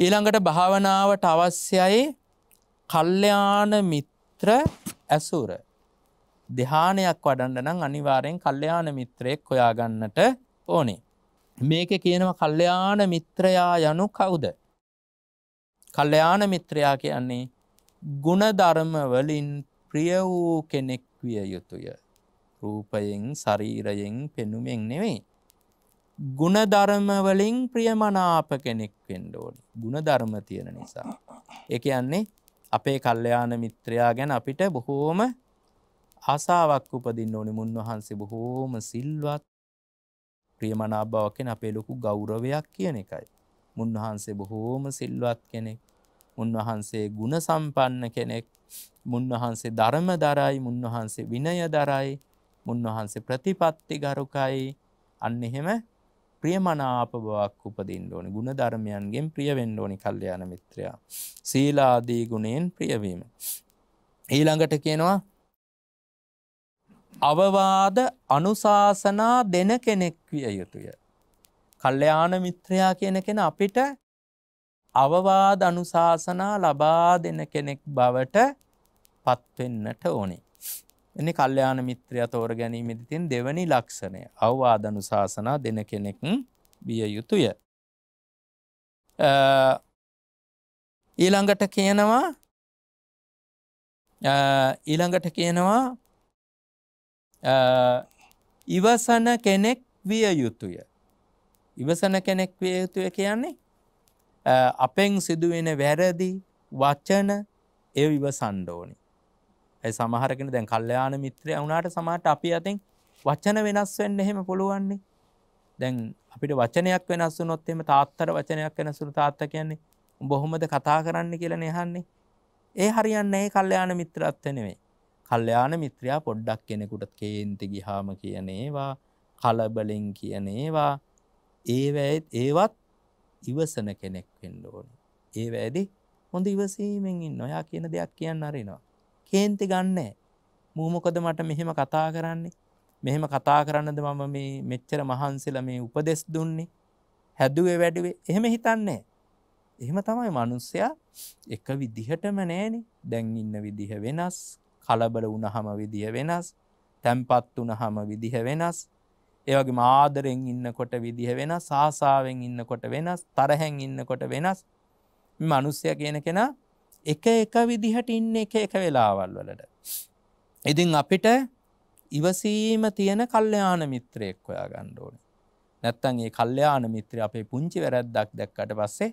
ඊළඟට භාවනාවට අවශ්‍යයි කල්්‍යයාන මිත්‍ර ඇසුර දෙහානයක් වඩන්න නම් අනිවාරයෙන් කල්්‍යයාන මිත්‍රයෙක් කොයාගන්නට ඕනේ. මේක කියනව කල්්‍යයාන මිත්‍රයා යනු කවුද. කල්්‍යයාන මිත්‍රයා කියන්නේ ගුණධර්මවලින් ප්‍රිය වූ කෙනෙක් විය යුතුය. රූපයෙන් ශරීරයෙන් පෙනුමෙන් නෙවෙයි. ගුණධර්මවලින් ප්‍රියමනාප කෙනෙක් වෙන්ඩෝඩි ගුණධර්ම තියෙන නිසා. එක යන්නේ අපේ කල්්‍යයාන මිත්‍රයා ගැන අපිට බොහෝම ආසාාවක් උපදින්න ඕනි මුන්වහන්සේ බොහෝම සිල්වත් ප්‍රියමනාභාවක් කෙන අපේ ලොකු ගෞරවයක් කියන එකයි. මුන්වහන්සේ බොහෝම සිල්වත් කෙනෙක් උන්වහන්සේ ගුණ සම්පන්න කෙනෙක් මුන්වහන්සේ ධර්ම දරයි මුන්වහන්සේ විනය දරයි මුන්වහන්සේ ප්‍රතිපත්ති ගරුකයි අන්න එහෙම ප්‍රියමනාපබවක් උපදින්න ඕනි ගුණ ධර්මයන්ගෙන් ප්‍රියවෙන්න ඕනි කල්්‍යයාන මිත්‍රයා. සීලාදී ගුණයෙන් ප්‍රියවීම. ඊළඟට කියනවා අවවාද අනුශාසනා දෙන කෙනෙක් විය යුතුය. කල්්‍යයාන මිත්‍රයා කියන කෙන අපිට අවවාද අනුශාසනා ලබා දෙන කෙනෙක් බවට පත්වෙන්නට ඕනේ. එනි කල්්‍යයාන මිත්‍රය තෝර ගැනීමදිතින් දෙවැනි ලක්ෂණය අවවාදනු ශාසනා දෙන කෙනෙක් විය යුතුය. ඊළඟට කියනවා ඊළඟට කියනවා ඉවසන කෙනෙක් විය යුතුය. ඉවසන කෙනෙක් විය යුතුය කියන්නේ අපෙන් සිදුවෙන වැරදි වචචන ඒ ඉවසන්ඩෝනි. ඇ සමහරකෙන දැන් කල්්‍යයාන මිත්‍රය වුනාට සමට අපි අතින් වචන වෙනස් වෙන්න එහෙම පුළුවන්නේ. දැන් අපිට වචනයක් වෙනස් නොත්තෙම තාත්තර වචනයක් වෙනසුරු තාත්ත කියන්නේ බොහොමද කතා කරන්න කියලා නහන්නේ. ඒ හරියන්න ඒ කල්්‍යයාන මිත්‍රත්වනෙවෙයි. කල්්‍යයාන මිත්‍රයා පොඩ්ඩක් කෙනෙකුට කේන්ති ගිහාම කියනේවා කලබලෙන් කියනේවා ඒවැත් ඒවත් ඉවසන කෙනෙක් පෙන්ඩෝන. ඒ වැදි හොඳ ඉවසීමෙන්ින් නොයා කියන දෙයක් කියන්න අරෙනවා. කේන්ති ගන්නේ මූමොකද මට මෙහෙම කතා කරන්නේ මෙහෙම කතා කරන්නද මම මේ මෙච්චර මහන්සල මේ උපදෙස් දුන්නේ හැදුවේ වැඩුවේ එහෙම හිතන්නේ. එහෙම තමයි මනුස්සයා එක විදිහටම නෑනේ දැන් ඉන්න විදිහ වෙනස් කලබල වුණහම විදිහ වෙනස් තැම්පත් වුණහම විදිහ වෙනස් ඒවගේ මාදරෙන් ඉන්නකොට විදිහ වෙන සාසාාවෙන් ඉන්නකොට වෙනස් තරහැන් ඉන්නකොට වෙනස් මනුස්්‍යය කියන කෙනා එක එක විදිහට ඉන්න එක එක වෙලාවල් වලට ඉතින් අපිට ඉවසීම තියෙන කල්්‍යයාන මිත්‍රයෙක් ඔයා ගණ්ඩෝන නැත්තන්ගේ කල්්‍යයාන මිත්‍රය අපේ පුංචි වැරැද්දක් දැක්කට පස්සේ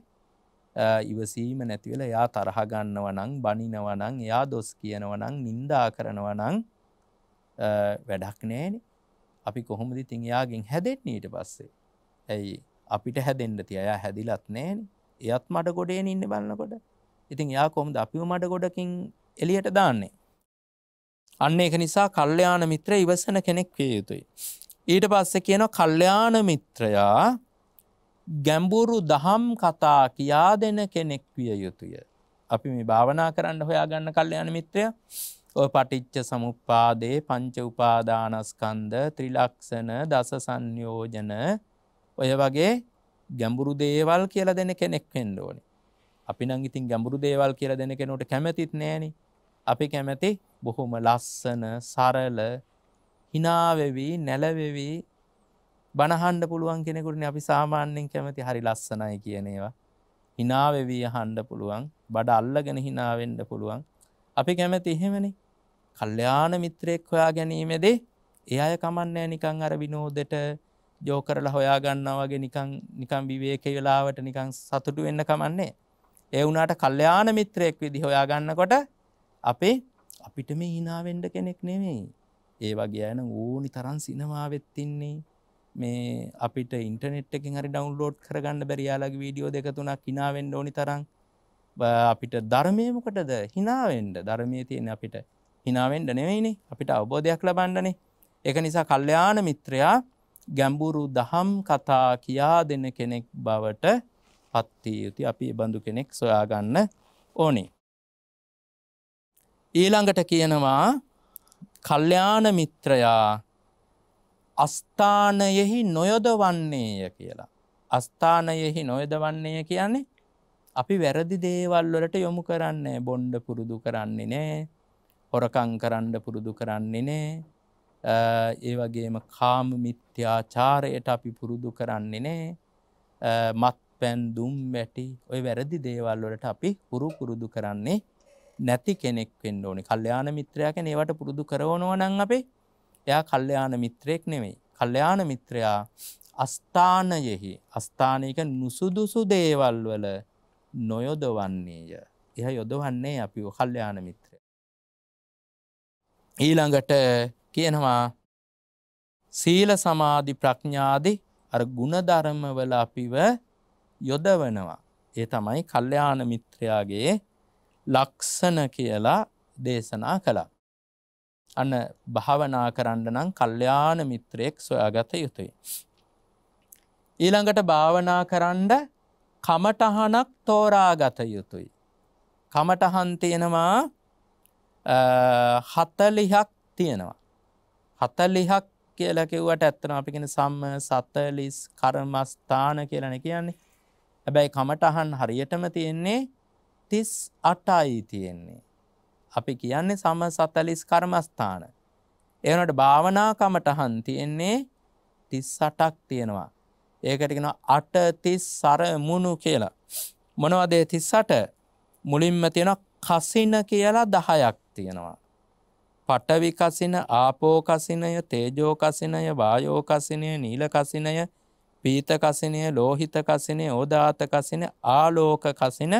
ඉවසීම නැතිවෙල එයා තරහගන්නවනං බනිනවනං එයා දොස් කියනවනං නින්දා කරනවනං වැඩක් නෑන අපි කොහොමදි තින් යාගෙන් හැදෙත් නීට පස්සේ ඇයි අපිට හැදෙන්ට තියයා හැදිලත් නෑන එයත් මට ගොඩේ ඉන්න බලන්නකොට ඉතින් යා කොමද අපිව මට ගොඩකින් එලියට දාන්නේ අන්න එක නිසා කල්්‍යයාන මිත්‍ර ඉවසන කෙනෙක් විය යුතුයි ඊට පස්ස කියන කල්්‍යයාන මිත්‍රයා ගැඹුරු දහම් කතා කියා දෙන කෙනෙක් විය යුතුය. අපි මේ භාවනා කරන්න හොයා ගන්න කල්ල යන මිත්‍රය ඔය පටිච්ච සමුපාදේ පංච උපාදානස්කන්ද ත්‍රිලක්ෂණ දස සංයෝජන ඔය වගේ ගැඹුරු දේවල් කියල දෙන කෙනෙක් වෙන්ඩෝනි. අපි නං ඉතින් ගැඹුරු දේවල් කියල දෙන කෙනට කැමැතිත් නෑනි අපි කැමැති බොහොම ලස්සන සරල හිනාවෙවී නැලවෙවී බණහන්ඩ පුළුවන් කෙනෙකුටන අපි සාමාන්‍යෙන් කැමති හරි ලස්සනයි කියනේවා. හිනාවවී හන්ඩ පුළුවන් බඩ අල්ලගෙන හිනාවෙන්ඩ පුළුවන් අපි කැමැති එහෙමනි කල්්‍යයාන මිත්‍රයෙක් හොයා ගැනීමදේ ඒ අය කමන්නෑ නිකං අර විනෝදට ජෝකරල හොයා ගන්නවගේ නිකං නිකම් විවේක වෙලාවට නිකං සතුටු වෙන්න කමන්නේ ඒ වුනාට කල්්‍යයාන මිත්‍රයෙක් විදි හොයා ගන්නකොට අපේ අපිට මේ හිනාවෙන්ඩ කෙනෙක් නෙමෙයි ඒ වගේ යන ඕනි තරන් සිනමාවෙත්තින්නේ මේ අපිට ඉන්ටනෙට් එකින් හරි ඩවන්ලෝඩ් කරගන්න බැරියාලගේ වීඩියෝ දෙක තුනක් හිනාවෙන්ඩ ඕනි තරම් අපිට ධර්මයමකටද හිනාවෙන්ඩ ධර්මය තියෙන අපිට හිනාවෙන්ඩ නෙවෙයිනි අපිට අවබෝධයක් ලබන්ඩනේ එක නිසා කල්්‍යයාන මිත්‍රයා ගැම්බුරු දහම් කතා කියා දෙන්න කෙනෙක් බවට පත්තිය යුතු අපි බඳු කෙනෙක් සොයාගන්න ඕනේ. ඊළඟට කියනවා කල්්‍යයාන මිත්‍රයා අස්ථානයෙහි නොයොදවන්නේය කියලා. අස්ථානයෙහි නොයදවන්නේය කියන්නේ අපි වැරදි දේවල් වලට යොමු කරන්නේ බොන්්ඩ පුරුදු කරන්නේ නෑ හොරකං කරන්න පුරුදු කරන්නේ නෑ ඒ වගේම කාම මිත්‍යාචාරයට අපි පුරුදු කරන්නේ නෑ මත් පැන් දුම් වැටි ඔය වැරදි දේවල් වලට අපි පුරු පුරුදු කරන්නේ නැති කෙනෙක් වෙන්න ඕනි කල්්‍යයාන මිත්‍රයක ඒවට පුරුදු කරවනවනං අපේ එයා කල්්‍යයාන මිත්‍රයෙක් නෙවෙයි. කල්්‍යයාන මිත්‍රයා අස්ථානයෙහි අස්ථානයක නුසුදුසු දේවල් වල නොයොදවන්නේය. එහ යොදවන්නේ අපි කල්්‍යයාන මිත්‍රය. ඊළඟට කියනවා සීල සමාධි ප්‍රඥාදි අර ගුණධර්මවල අපිව යොදවනවා. ඒ තමයි කල්්‍යයාන මිත්‍රයාගේ ලක්ෂණ කියලා දේශනා කළා. අන්න භාවනා කරන්න නම් කල්්‍යයාන මිත්‍රයෙක් සොයාගත යුතුයි. ඊළඟට භාවනා කරන්න කමටහනක් තෝරාගත යුතුයි. කමටහන් තියෙනවා හතලිහක් තියෙනවා. හතලිහක් කියලකිව්වට ඇත්තන අපිගෙන සම්ම සතලිස් කර්මස්ථාන කියලන කියන්නේ. හැබැයි කමටහන් හරියටම තියෙන්නේ තිස් අටයි තියෙන්නේ. අපි කියන්නේ සම සතලිස් කර්මස්ථාන. එවනට භාවනාකමටහන් තියෙන්නේ තිස් සටක් තියෙනවා. ඒකටගෙන අට තිස් සරමුණු කියලා. මොනවදේ තිස්සට මුලින්ම තියෙන කසින කියලා දහයක් තියෙනවා. පටවිකසින ආපෝකසිනය තේජෝකසිනය වායෝකසිනය නීලකසිනය පීතකසිනය ලෝහිතකසිනය ඕධාතකසින ආලෝකකසින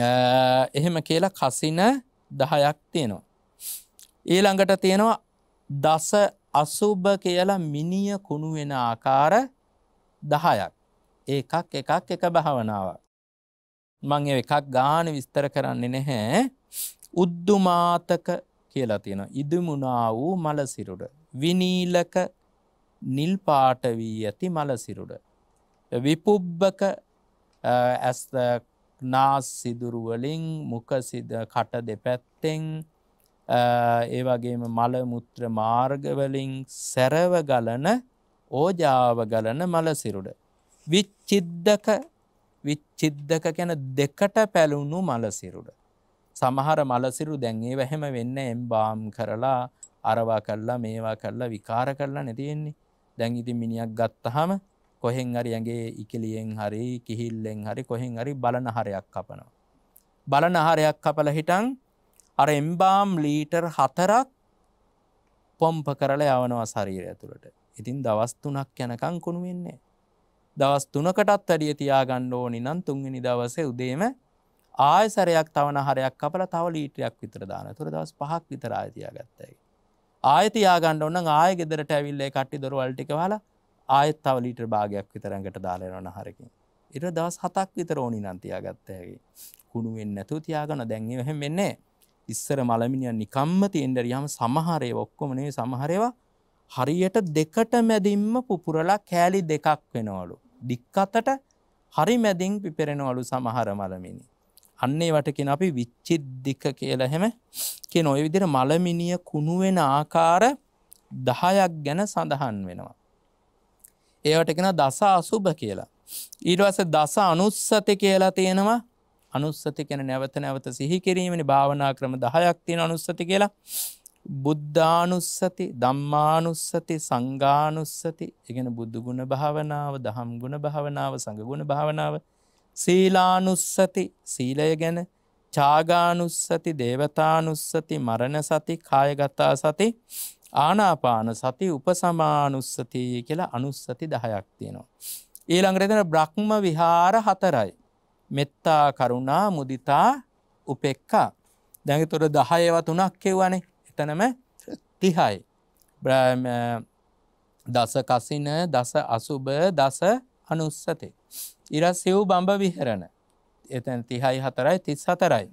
එහෙම කියලා කසින දහයක් තියෙනවා. ඊළඟට තියෙනවා දස අසුභ කියලා මිනිිය කුණු වෙන ආකාර දහයක් ඒකක් එකක් එක භාවනාව. මං එකක් ගාන විස්තර කරන්නේ නැහැ උද්දුමාතක කියලා තියෙන ඉදමුණා වූ මලසිරුඩ විනීලක නිල්පාට වී ඇති මලසිරුඩ විපුබ්බක ඇස් නාස් සිදුරුවලින් මුකසිද කට දෙපැත්තෙන් ඒවගේම මල මුත්‍ර මාර්ගවලින් සැරව ගලන ඕජාව ගලන මලසිරුඩ. විච්චිද්දක විච්චිද්දක කැන දෙකට පැලුණු මලසිරුඩ. සමහර මලසිරු දැන්ගේ වැහෙම වෙන්න එම්බාම් කරලා අරවා කල්ලා මේවා කල්ලා විකාර කරලා නැතියෙන්නේ දැන් ඉති මිනිියක් ගත්තහම කොහෙන් හරි ඇගේ ඉකිලියෙන් හරි කිහිල්ලෙන් හරි කොහෙන් හරි බලන හරයක් කපනවා. බලන හරයක් කපල හිටන් අර එම්බාම් ලීටර් හතරක් පොම්ප කරලා යවනවා ශරීරය ඇතුළට ඉතින් දවස් තුනක් යැනකං කුණු වෙන්නේ. දවස් තුනකටත් අඩිය තියාගණ්ඩ ඕනි නම් තුන්ගනි දවසේ උදේම ආය සරයක් තවන හරයක් කපල තව ලීටයක් විතර දාන තුර දවස් පහක් විතර ආයතියා ගත්තයි. ආයතියාගණ්ඩ ඔන්න ආය ගෙදරට ඇවිල්ලේ කට්ටි දොරවල්ටික හලා ආයත් තව ලීටර් භාගයක් විතරඟට දාලයන හරකින්. ඉර දස් හතක් විතර ඕනි නන්තියා ගත්තහැකි. කුණුවෙන් නැතු තියාගන දැන්ගේ හැම වෙන්නේ ඉස්සර මළමිනිිය නිකම්ම තියෙන්ඩර යම් සමහරය ඔක්කොමනේ සමහරවා හරියට දෙකට මැදින්ම පුපුරලා කෑලි දෙකක් වෙනවලු. දික්කතට හරි මැදින් පිපෙරෙනවලු සමහර මළමිනි. අන්නේ වටකින් අපි විච්චිද්දික කියලා හැම කිය නොය විදිර මළමිනිය කුණුවෙන ආකාර දහයක් ගැන සඳහන් වෙනවා. ඒවට එකෙන දස අසුභ කියලා. ඊටවස දස අනුස්සති කියලා තියෙනවා අනුස්සති කෙන නැවත නැවත සිහි කිරීමනි භාවනා ක්‍රම දහයක් තියෙන අනුස්සති කියලා. බුද්ධානුස්සති දම්මානුස්සති සංගානුස්සති එකෙන බුද්ධගුණ භාවනාව දහම් ගුණ භාවනාව සඟගුණ භාවනාව සීලානුස්සති සීලය ගැන චාගානුස්සති දේවතානුස්සති මරණ සති කායගතා සති ආනාපාන සති උපසමානුස්සතිය කියලා අනුස්සති දහයක් තියෙනවා. ඊළඟරෙදෙන බ්‍රහ්ම විහාර හතරයි. මෙත්තා කරුණා මුදිතා උපෙක්කා. දැඟ තොර දහයව තුනක් කෙවනේ එතනම තිහයි. දස කසින දස අසුභ දස අනුස්සතේ. ඉර සිව් බම්භ විහරණ එතැන් තිහයි හතරයි තිස් හතරයි.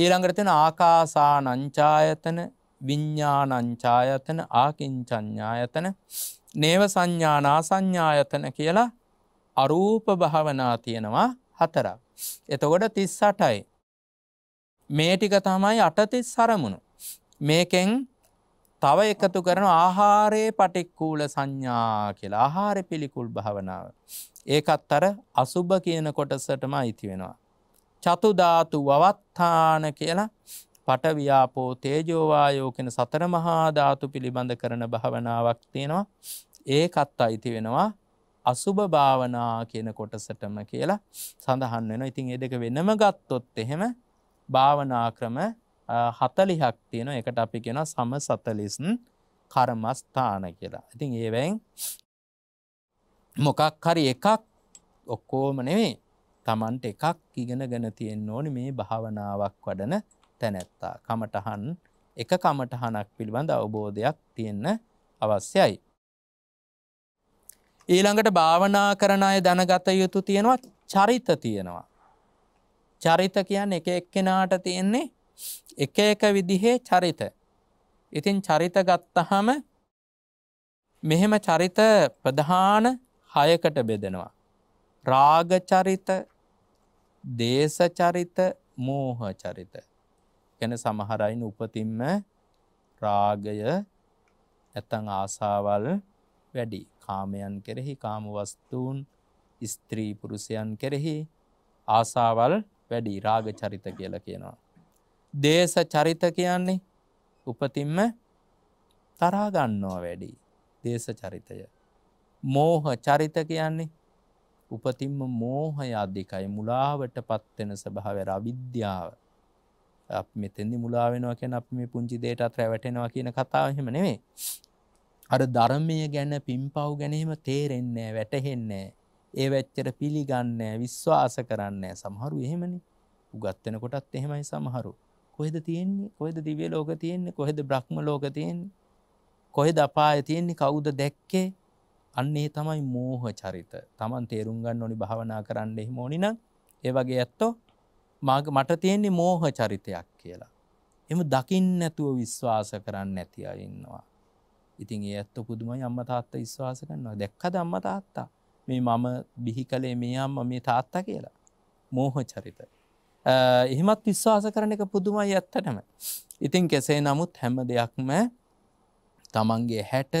ඊළඟරතින ආකාසා නංචායතන විඤ්ඥානංචායතන ආකින්චඥායතන නේව සංඥානා සංඥායතන කියලා අරූප භාවනා තියෙනවා හතරක්. එතකොට තිස් සටයි. මේ ටික තමයි අටතිස් සරමුණු. මේකෙන් තව එකතු කරන ආහාරයේ පටික්කූල සංඥා කියලා ආහාර පිළිකුල් භාවනාව. ඒකත් අර අසුභ කියන කොටසටම අයිති වෙනවා. චතුධාතු වවත්තාන කියලා පටවියාපෝ තේජෝවායෝ කෙන සතර මහා ධාතු පිළිබඳ කරන භාවනාවක් තියෙනවා ඒකත් අයිති වෙනවා අසුභ භාවනා කියන කොටසටම කියලා සඳහන් වෙන ඉතින් එදක වෙනම ගත්තොත් එහෙම භාවනා ක්‍රම හතලිහක් තියෙන එකට අපි කෙන සම සතලිසන් කර්මස්ථාන කියලා ඉතින් ඒවැයින් මොකක් හරි එකක් ඔක්කෝම නෙවේ තමන්ට එකක් ඉගෙන ගැන තියෙන්න්න ඕනි මේ භාවනාවක් වඩන තැනැත්තා කමටහන් එක කමටහනක් පිළිබඳ අවබෝධයක් තියෙන්න අවශ්‍යයි. ඊළඟට භාවනා කරන අය දැනගත යුතු තියෙනවා චරිත තියෙනවා. චරිත කියන්න එක එක්කෙනාට තියෙන්නේ එක එක විදිහේ චරිත. ඉතින් චරිත ගත්තහම මෙහෙම චරිත ප්‍රධාන හයකට බෙදෙනවා. රාග චරිත දේශ චරිත මෝහ චරිත. ගැන සමහරයින උපතින්ම රාගය ඇතන් ආසාවල් වැඩි කාමයන් කෙරෙහි කාමවස්තුූන් ස්ත්‍රී පුරුෂයන් කෙරෙහි ආසාවල් වැඩි රාග චරිත කියල කියනවා. දේශ චරිත කියන්නේ උපතින්ම තරාගන්නවා වැඩි දේශ චරිතය. මෝහ චරිත කියන්නේ උපතින්ම මෝහය අධිකයි මුලාවට පත්වෙන ස්භාව රවිද්‍යාව අප මෙතෙදි මුලා වෙනවා කියන අප මේ පුංචි දේට අත් රැවටෙනවා කියන කතාවහෙම නෙවේ අර ධර්මය ගැන පිම්පව් ගැනීම තේරෙන්නේ වැටහෙන්නේ ඒ වැච්චර පිළිගන්න විශ්වාස කරන්න සමහරු එහෙමනි උගත්වෙන කොටත් එහෙමයි සමහරු කොහෙද තියෙන්නේ කොහෙද දිවිය ලෝක තියෙන්නේ කොහෙද බ්‍රහ්ම ලෝක තියෙන්නේ කොහෙද අපාය තියෙන්නේ කවුද දැක්කේ අන්නේ තමයි මෝහ චරිත තමන් තේරුම් ගන්න ඕනි භාවනා කරන්න එහෙම ඕනි නම් ඒ වගේ ඇත්තෝ මට තියෙන්නේ මෝහ චරිතයක් කියලා. එම දකිින් නැතුව විශ්වාස කරන්න නැති අඉන්නවා. ඉතින් ඒ ඇත්ත පුදුම අම්ම තාත්ත විශ්වාස කරන්නවා දැක්ක දම්ම තාත්තා මේ මම බිහි කළේ මේ අම්ම මේ තාත්තා කියලා. මෝහ චරිත. එහෙමත් විශ්වාස කරන එක පුදුමයි ඇත්තටම. ඉතින් කෙසේ නමුත් හැම දෙයක්ම තමන්ගේ හැට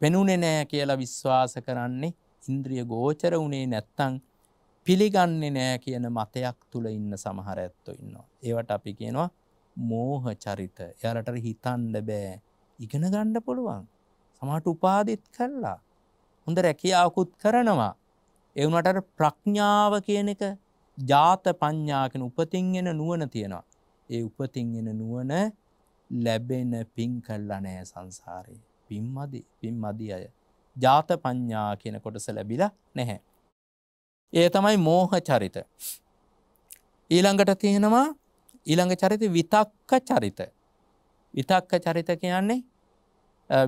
පෙනුනෙ නෑ කියලා විශ්වාස කරන්නේ ඉන්ද්‍රිය ගෝචර වුණේ නැත්තං පිළිගන්නේ නෑ කියන මතයක් තුළ ඉන්න සමහර ඇත්තෝ ඉන්නවා. ඒවට අපි කියනවා මෝහ චරිත යාලට හිතන්ඩ බෑ ඉගෙන ගණ්ඩ පුළුවන් සමට උපාදිත් කරලා හොඳ රැකියාවකුත් කරනවා එවනට ප්‍රඥාව කියන එක ජාත පඤ්ඥාකන උපතින්ගෙන නුවන තියෙනවා ඒ උපතින්ගෙන නුවන ලැබෙන පින් කල්ලා නෑ සංසාරයේ පින්මදි පින් මදි අය ජාත පඤ්ඥා කියන කොටස ලැබිලා නැහැ ඒ තමයි මෝහ චරිත. ඊළඟට තියෙනවා ඊළඟ චරිත විතක්ක චරිත. විතක්ක චරිත කියන්නේ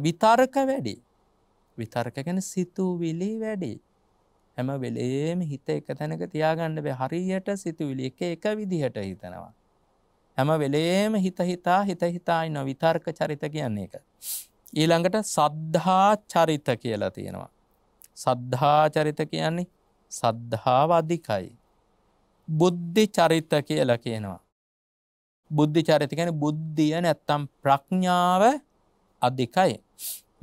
විතර්ක වැඩි. විතර්ක ගැන සිතුවිලි වැඩි. හැම වෙලේම හිත එක තැනක තියාගන්න බ හරියට සිතුවිලි එක එක විදිහට හිතනවා. හැම වෙලේම හිත හිතා හිත හිතායි නො විතර්ක චරිත කියන්නේ එක. ඊළඟට සද්ධා චරිත කියලා තියෙනවා. සද්ධා චරිත කියන්නේ සද්ධාව අධිකයි. බුද්ධි චරිත කියල කියනවා. බුද්ධි චරිතිකැන බුද්ධිය නැත්තම් ප්‍රඥාව අධිකයි.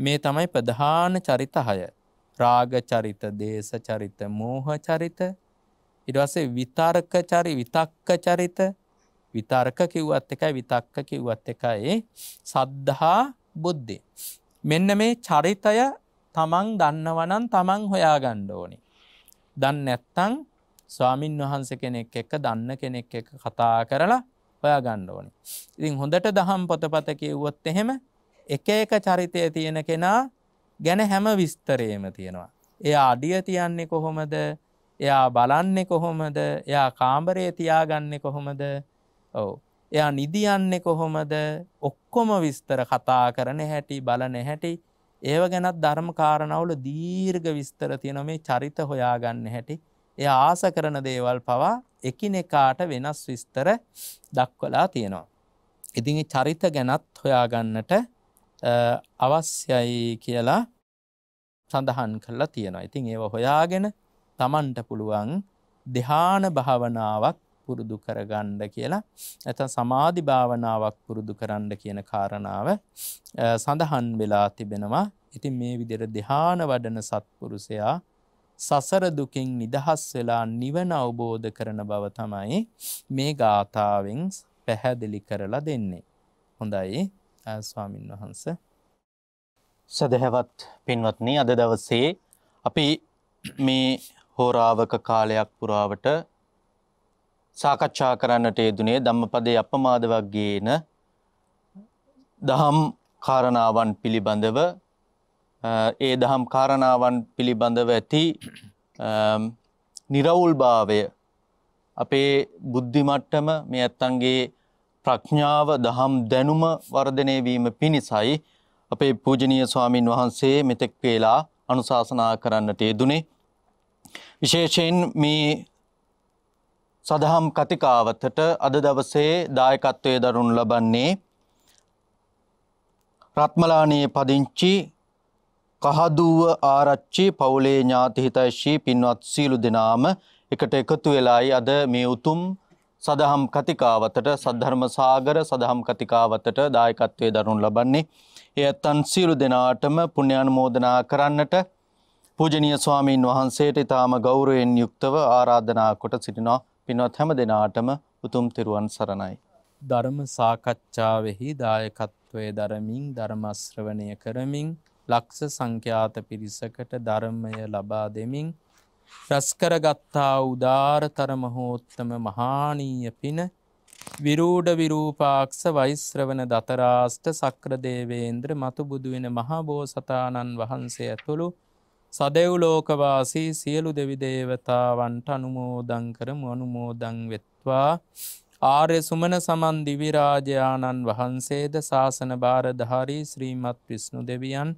මේ තමයි ප්‍රධාන චරිතහය. රාග චරිත දේශ චරිත මෝහ චරිත ඉඩවසේ විතර්ක චරි විතක්ක චරිත විතර්ක කිව්වත් එකයි විතක්ක කිව්වත් එකයි සද්ධහා බුද්ධි. මෙන්න මේ චරිතය තමන් දන්නවනන් තමන් හොයා ගණ්ඩ ඕනි. දන්න නැත්තං ස්වාමින් වහන්ස කෙනෙක් එක දන්න කෙනෙක් එක කතා කරලා ඔයා ගණ්ඩ ඕනි. ඉතින් හොඳට දහම් පොතපත කිව්වොත් එහෙම එක එක චරිතය තියෙන කෙනා ගැන හැම විස්තරයම තියෙනවා. එයා අඩිය තියන්නේ කොහොමද එයා බලන්නේ කොහොමද එයා කාම්බරය තියාගන්නේ කොහොමද ඔවු. එයා නිදියන්නේ කොහොමද ඔක්කොම විස්තර කතා කරන හැටි බලන හැටි ඒව ගැනත් ධර්ම කාරණවුල දීර්ග විස්තර තියෙන මේ චරිත හොයාගන්න හැටි එය ආස කරන දේවල් පවා එකිනෙකාට වෙනස් විස්තර දක්වලා තියෙනවා. ඉතින් චරිත ගැනත් හොයාගන්නට අවශ්‍යයි කියලා සඳහන් කරලා තියෙනවා. ඉතින් ඒව හොයාගෙන තමන්ට පුළුවන් දෙහාන භාවනාවක් පුරුදු කරගණ්ඩ කියලා ඇත සමාධි භාවනාවක් පුරුදු කරන්න කියන කාරණාව සඳහන් වෙලා තිබෙනවා ඉතින් මේ විදිර දෙහාන වඩන සත්පුරුසයා සසර දුකින් නිදහස් වෙලා නිවන අවබෝධ කරන බව තමයි මේ ගාථාවෙන් පැහැදිලි කරලා දෙන්නේ. හොඳයි ස්වාමින් වහන්ස. සදහැවත් පින්වත්නී අද දවසේ අපි මේ හෝරාවක කාලයක් පුරාවට සාකච්ඡා කරන්නට යෙදුනේ ධම්මපදයේ අපමාදවග්ගේන දහම් කාරණාවන් පිළිබඳව ඒ දහම් කාරණාවන් පිළිබඳව ඇති නිරවුල්භාවය අපේ බුද්ධි මට්ටම මේ ඇත්තන්ගේ ප්‍රඥාව දහම් දැනුම වර්ධනය වීම පිණිසයි අපේ පූජනීය ස්වාමින් වහන්සේ මෙතෙක් වේලා අනුශාසනා කරන්නට යෙදුනේ විශේෂයෙන් මේ සදහම් කතිකාවතට අද දවසේ දායකත්වය දරුණු ලබන්නේ රත්මලානයේ පදිංචි කහදුව ආරච්චි පවුලේ ඥාතිහිතයිශී පින්වත් සීලු දෙනාම එකට එකතු වෙලායි අද මේ උතුම් සදහම් කතිකාවතට සද්ධර්ම සාගර සදහම් කතිකාවතට දායකත්වයේ දරුණු ලබන්නේ ඒ ඇත්තන් සීලු දෙනාටම පුණ්‍යානුමෝදනා කරන්නට පූජනීය ස්වාමීන් වහන්සේට ඊටාම ගෞරවයෙන් යුක්තව ආරාධනා කොට සිටිනවා පින්වත් හැම දෙනාටම උතුම් තෙරුවන් සරණයි. ධර්ම සාකච්ඡාවෙහි දායකත්වයේ දරමින් ධර්මශ්‍රවණය කරමින් ලක්ෂ සංඛ්‍යාත පිරිසකට ධර්මය ලබා දෙමින් රැස්කරගත්තා උදාරතර මහෝත්තම මහානීය පින විරූඩ විරූපාක්ෂ වෛශ්‍රවන දතරාෂ්ට සක්‍රදේවේන්ද්‍ර මතු බුදුවෙන මහබෝසතාණන් වහන්සේ ඇතුළු සදෙව් ලෝකවාසී සියලු දෙවිදේවතාවන්ට අනුමෝදං කරම අනුමෝදං වෙත්වා ආර්ය සුමන සමන් දිවිරාජයාණන් වහන්සේද ශාසන භාරධාරී ශ්‍රීමත් විස්්ණු දෙවියන්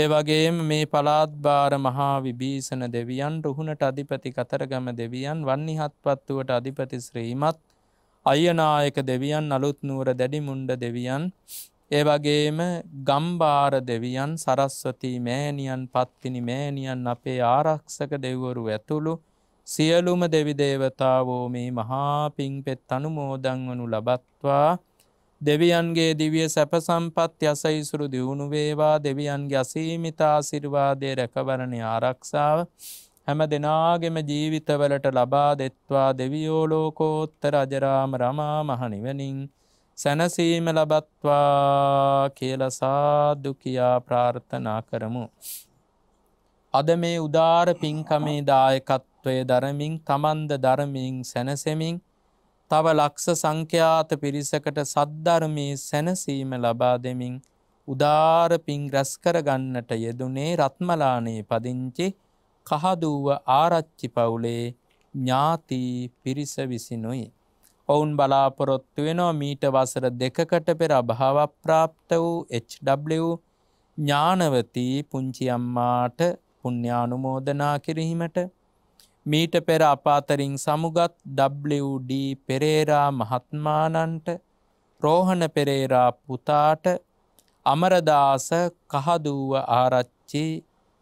ඒ වගේම මේ පලාත්භාර මහා විභීෂණ දෙවියන් රුහුණට අධිපති කතරගම දෙවියන් වන්නේ හත්පත්තුවට අධිපති ශ්‍රීමත් අයනායක දෙවියන් අලුත් නුවර දැඩිමුන්ඩ දෙවියන් ඒවගේම ගම්බාර දෙවියන් සරස්වති මෑණියන් පත්තිනි මෑණියන් අපේ ආරක්ෂක දෙව්වරු ඇතුළු සියලුම දෙවි දේවතාවෝ මේ මහා පිං පෙත් අනුමෝදංවනු ලබත්වා දෙවියන්ගේ දිවිය සැප සම්පත් යසයිසුරු දියුණු වේවා දෙවියන්ගේ අසීමිතා සිරවාදය රැකවරණ ආරක්ෂාව හැම දෙනාගෙම ජීවිතවලට ලබා දෙත්වා දෙවියෝලෝකෝත්ත රජරාම රමා මහනිවනින් සැනසීම ලබත්වා කියල සාදුකයා ප්‍රාර්ථනා කරමු. අද මේ උදාර පින්කමේ දායකත්වය දරමින් තමන්ද ධර්මින් සැනසෙමින් තව ලක්ෂ සංඛ්‍යාත පිරිසකට සද්ධර්මී සැනසීම ලබා දෙමින් උදාර පින් රැස් කරගන්නට යෙදුනේ රත්මලානේ පදිංචි කහදුව ආරච්චි පවුලේ ඥාති පිරිස විසිනුයි. ඔවුන් බලාපොරොත්තු වෙනවා මීට වසර දෙකකට පෙර අභාවප්‍රාප්ත වූ HW ඥානවති පුංචි අම්මාට පුුණ්‍යානුමෝදනා කිරහිමට මීට පෙර අපාතරින් සමුගත් WD පෙරේරා මහත්මානන්ට රෝහණ පෙරේරා පුතාට අමරදාස කහදූව ආරච්චි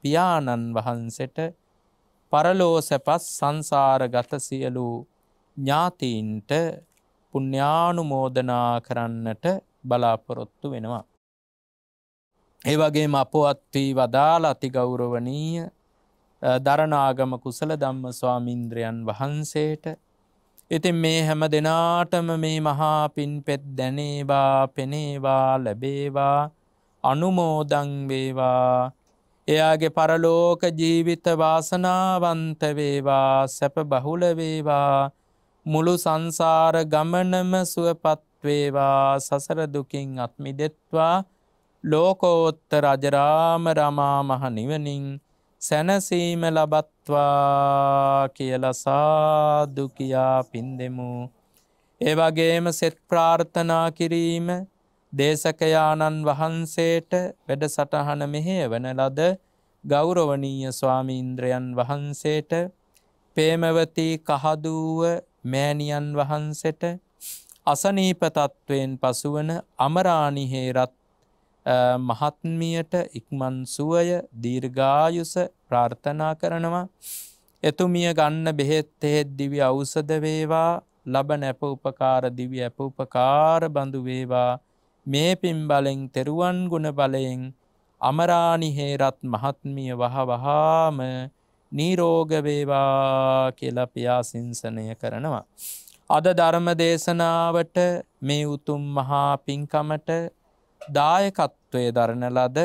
පියාණන් වහන්සට පරලෝ සැපස් සංසාරගත සියලූ ඥාතීන්ට පුුණ්‍යානුමෝදනා කරන්නට බලාපොරොත්තු වෙනවා. ඒ වගේ අපොත්වී වදාල අතිගෞරවනීය දරනාගම කුසල දම්ම ස්වාමින්ද්‍රයන් වහන්සේට ඉතින් මේ හැම දෙනාටම මේ මහා පින් පෙත් දැනේවා පෙනේවා ලැබේවා අනුමෝදංවේවා එයාගේ පරලෝක ජීවිත වාසනාවන්තවේවා සැප බහුලවේවා මුළු සංසාර ගමනම සුවපත්වේවා සසර දුකින් අත්මිදෙත්වා ලෝකෝත්ත රජරාම රමා මහ නිවනින් සැනසීම ලබත්වා කියලසාදුකයා පින් දෙමු. ඒවගේම සෙත් ප්‍රාර්ථනා කිරීම දේශකයාණන් වහන්සේට වැඩසටහන මෙහේවන ලද ගෞරවනීය ස්වාමීන්ද්‍රයන් වහන්සේට පේමවති කහදුව මෑණියන් වහන්සට අසනීප තත්ත්වයෙන් පසුවන අමරානිහේරත් මහත්මියට ඉක්මන් සුවය දීර්ඝායුස ප්‍රාර්ථනා කරනවා එතුමිය ගන්න බෙහෙත් එහෙත් දිවි අවසද වේවා ලබ නැප උපකාර දිවි ඇප උපකාර බඳු වේවා මේ පින් බලෙන් තෙරුවන් ගුණ බලයෙන් අමරානිහේරත් මහත්මිය වහ වහාම නීරෝගවේවා කියලා පියා සිංසනය කරනවා. අද ධර්ම දේශනාවට මේ උතුම් මහා පින්කමට දායකත්වය දරන ලද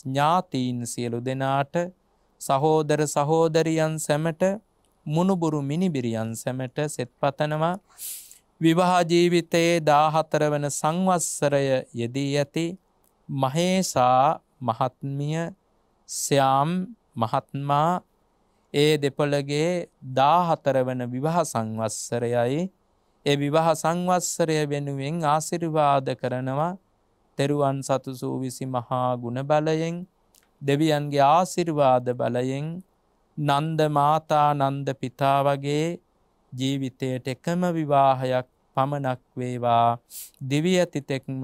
ඥාතීන් සියලු දෙනාට සහෝදර සහෝදරියන් සැමට මුණුබුරු මිනිබිරියන් සැමට සෙත් පතනවා විවාජීවිතයේ දාහතර වන සංවස්සරය යෙදී ඇති මහේසා මහත්මිය ස්‍යාම් මහත්මා ඒ දෙපළගේ දාහතර වන විවාහ සංවස්සරයයි ඒ විවාහ සංවස්සරය වෙනුවෙන් ආසිරිවාද කරනවා තෙරුවන් සතුසූ විසි මහා ගුණ බලයෙන් දෙවියන්ගේ ආසිරිවාද බලයෙන් නන්ද මාතා නන්ද පිතා වගේ ජීවිතයට එකම විවාහයක් පමණක් වේවා දිවි ඇතිතෙක්ම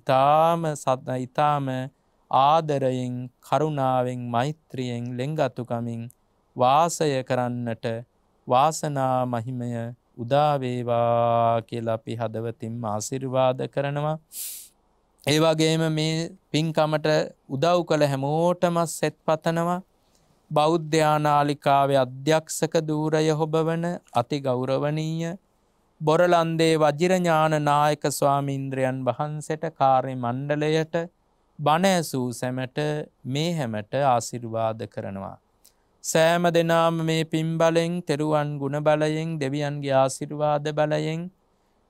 ඉතාම සත්න ඉතාම ආදරයෙන් කරුණාවෙන් මෛත්‍රියෙන් ලෙංගතුකමින් වාසය කරන්නට වාසනා මහිමය උදාවේවා කියලා අපි හදවතින් ආසිර්වාද කරනවා. ඒවාගේම මේ පින්කමට උදව් කළ හැමෝටම සෙත් පතනවා බෞද්ධ්‍යානාලිකාවේ අධ්‍යක්ෂක දූරය හොබවන අති ගෞරවනීය බොරලන්දේ වජිරඥාන නායක ස්වාමීන්ද්‍රයන් වහන්සට කාරය මණ්ඩලයට බණඇසූ සැමට මේ හැමට ආසිර්වාද කරනවා. සෑම දෙනාම මේ පින්බලෙන් තෙරුවන් ගුණබලයෙන් දෙවියන්ගේ ආසිරුවාද බලයෙන්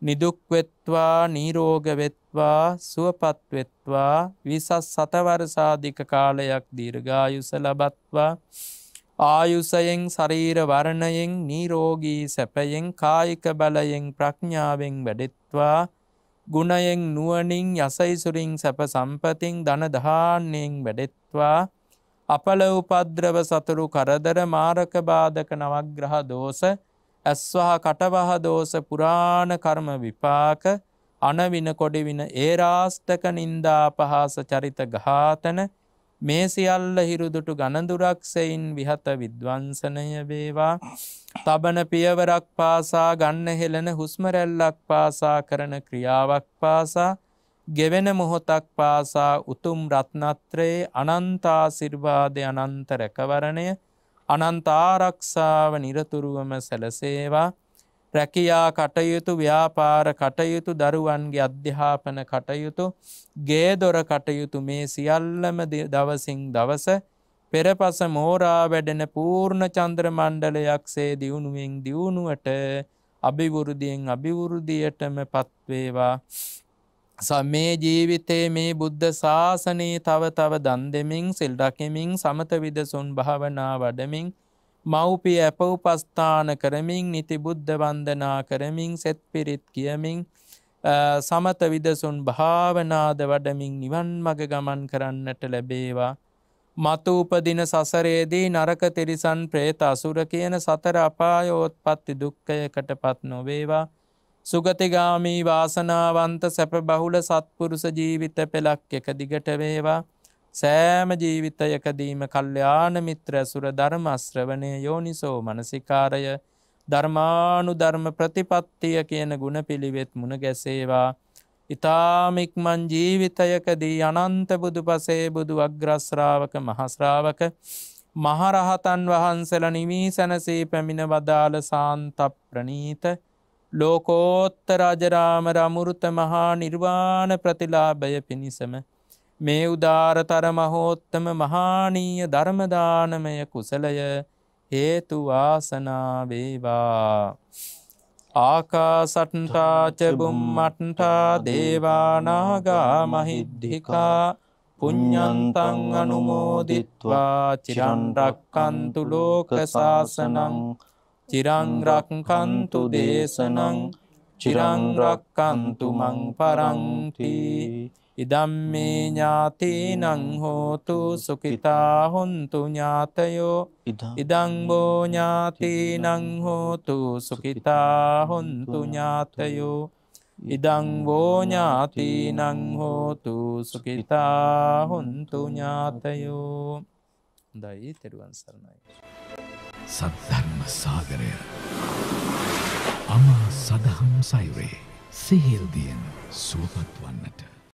නිදුක්වෙත්වා නීරෝගවෙත්වා සුවපත්වෙත්වා විසස් සතවරසාධික කාලයක් දීර්ගායුස ලබත්වා ආයුසයෙන් සරීර වරණයෙන් නීරෝගී සැපයෙන් කායික බලයෙන් ප්‍රඥාවෙන් වැඩෙත්වා ගුණයෙන් නුවනින් යසයිසුරින් සැප සම්පතින් දන දාන්නෙන් වැඩෙත්වා අපල උපද්‍රව සතුරු කරදර මාරක බාධක නවග්‍රහ දෝස ඇස්වහ කටවහ දෝස පුරාණ කර්ම විපාක අනවින කොඩිවින ඒ රාස්ථක නින්දා පහාස චරිත ගාතන මේ සියල්ල හිරුදුටු ගණදුරක් සෙයින් විහත විද්වංසනය වේවා තබන පියවරක් පාසා ගන්න හෙළෙන හුස්මරැල්ලක් පාසා කරන ක්‍රියාවක් පාසා ගෙවෙන මොහොතක් පාසා උතුම් රත්නත්‍රයේ අනන්තාසිර්වාද අනන්ත රැකවරණය අනන්තාරක්ෂාව නිරතුරුවම සැලසේවා රැකියා කටයුතු ව්‍යාපාර කටයුතු දරුවන්ගේ අධ්‍යාපන කටයුතු ගේදොර කටයුතු මේ සියල්ලම දවසින් දවස පෙරපස මෝරා වැඩෙන පූර්ණ චන්ද්‍ර මණ්ඩලයක් සේ දියුණුවෙන් දියුණුවට අභිවෘදියෙන් අභිවෘදියටම පත්වේවා සමේ ජීවිතයේ මේ බුද්ධ ශාසනයේ තව තව දන් දෙමින් සිල් රකිමින් සමත විදසුන් භාවනා වඩමින් මව්පිය ඇප උපස්ථාන කරමින් නිති බුද්ධ වන්දනා කරමින් සෙත් පිරිත් කියමින් සමත විදසුන් භාවනාද වඩමින් නිවන් මග ගමන් කරන්නට ලැබේවා. මතුූපදින සසරේදී නරක තිරිසන් ප්‍රේත අසුර කියන සතර අපායෝත්පත්ති දුක්කයකට පත් නොවේවා. සුගතිගාමී වාසනාවන්ත සැප බහුල සත්පුරුස ජීවිත පෙළක් එක දිගට වේවා සෑම ජීවිතයකදීම කල්්‍යයාන මිත්‍ර ඇසුර ධර්මස්ත්‍රවනය යෝනිසෝ මනසිකාරය ධර්මානු ධර්ම ප්‍රතිපත්තිය කියන ගුණ පිළිවෙත් මුණ ගැසේවා ඉතාමික්මන් ජීවිතයකදී අනන්ත බුදු පසේ බුදු අග්‍රස්්‍රාවක මහස්්‍රාවක මහරහතන් වහන්සල නිවී සැනසේ පැමිණ වදාළ සාන්තප්‍රනීත ලෝකෝත්ත රජරාම රමුරුත මහා නිර්වාණ ප්‍රතිලාභය පිණිසම මේ උදාරතර මහෝත්තම මහානීය ධර්මදානමය කුසලය හේතුවාසනාවේවා ආකාසටන්ටාචබුම්මටන්ටා දේවානාගා මහිද්දිිකා පුඤ්ඥන්තං අනුමෝදිත්වා චිරන්රක්කන්තු ලෝක ශාසනං චිරංරක්කන්තු දේශනං චිරංරක්කන්තු මං පරංති ඉදම්මේ ඥාතිනං හෝතු සුකිතා හොන්තු ඥාතයෝ ඉදංබෝ ඥාතිනං හෝතු සුකිතා හොන්තු ඥාතයෝ ඉදංවෝ ඥාතිනං හෝතු සුකිතා හොන්තු ඥාතයෝ දයි තෙරුවන් සරණයි. සද්ධර්ම සාගරය අමා සදහම් සයුරේ සිහිල්දියෙන් සුවපත් වන්නට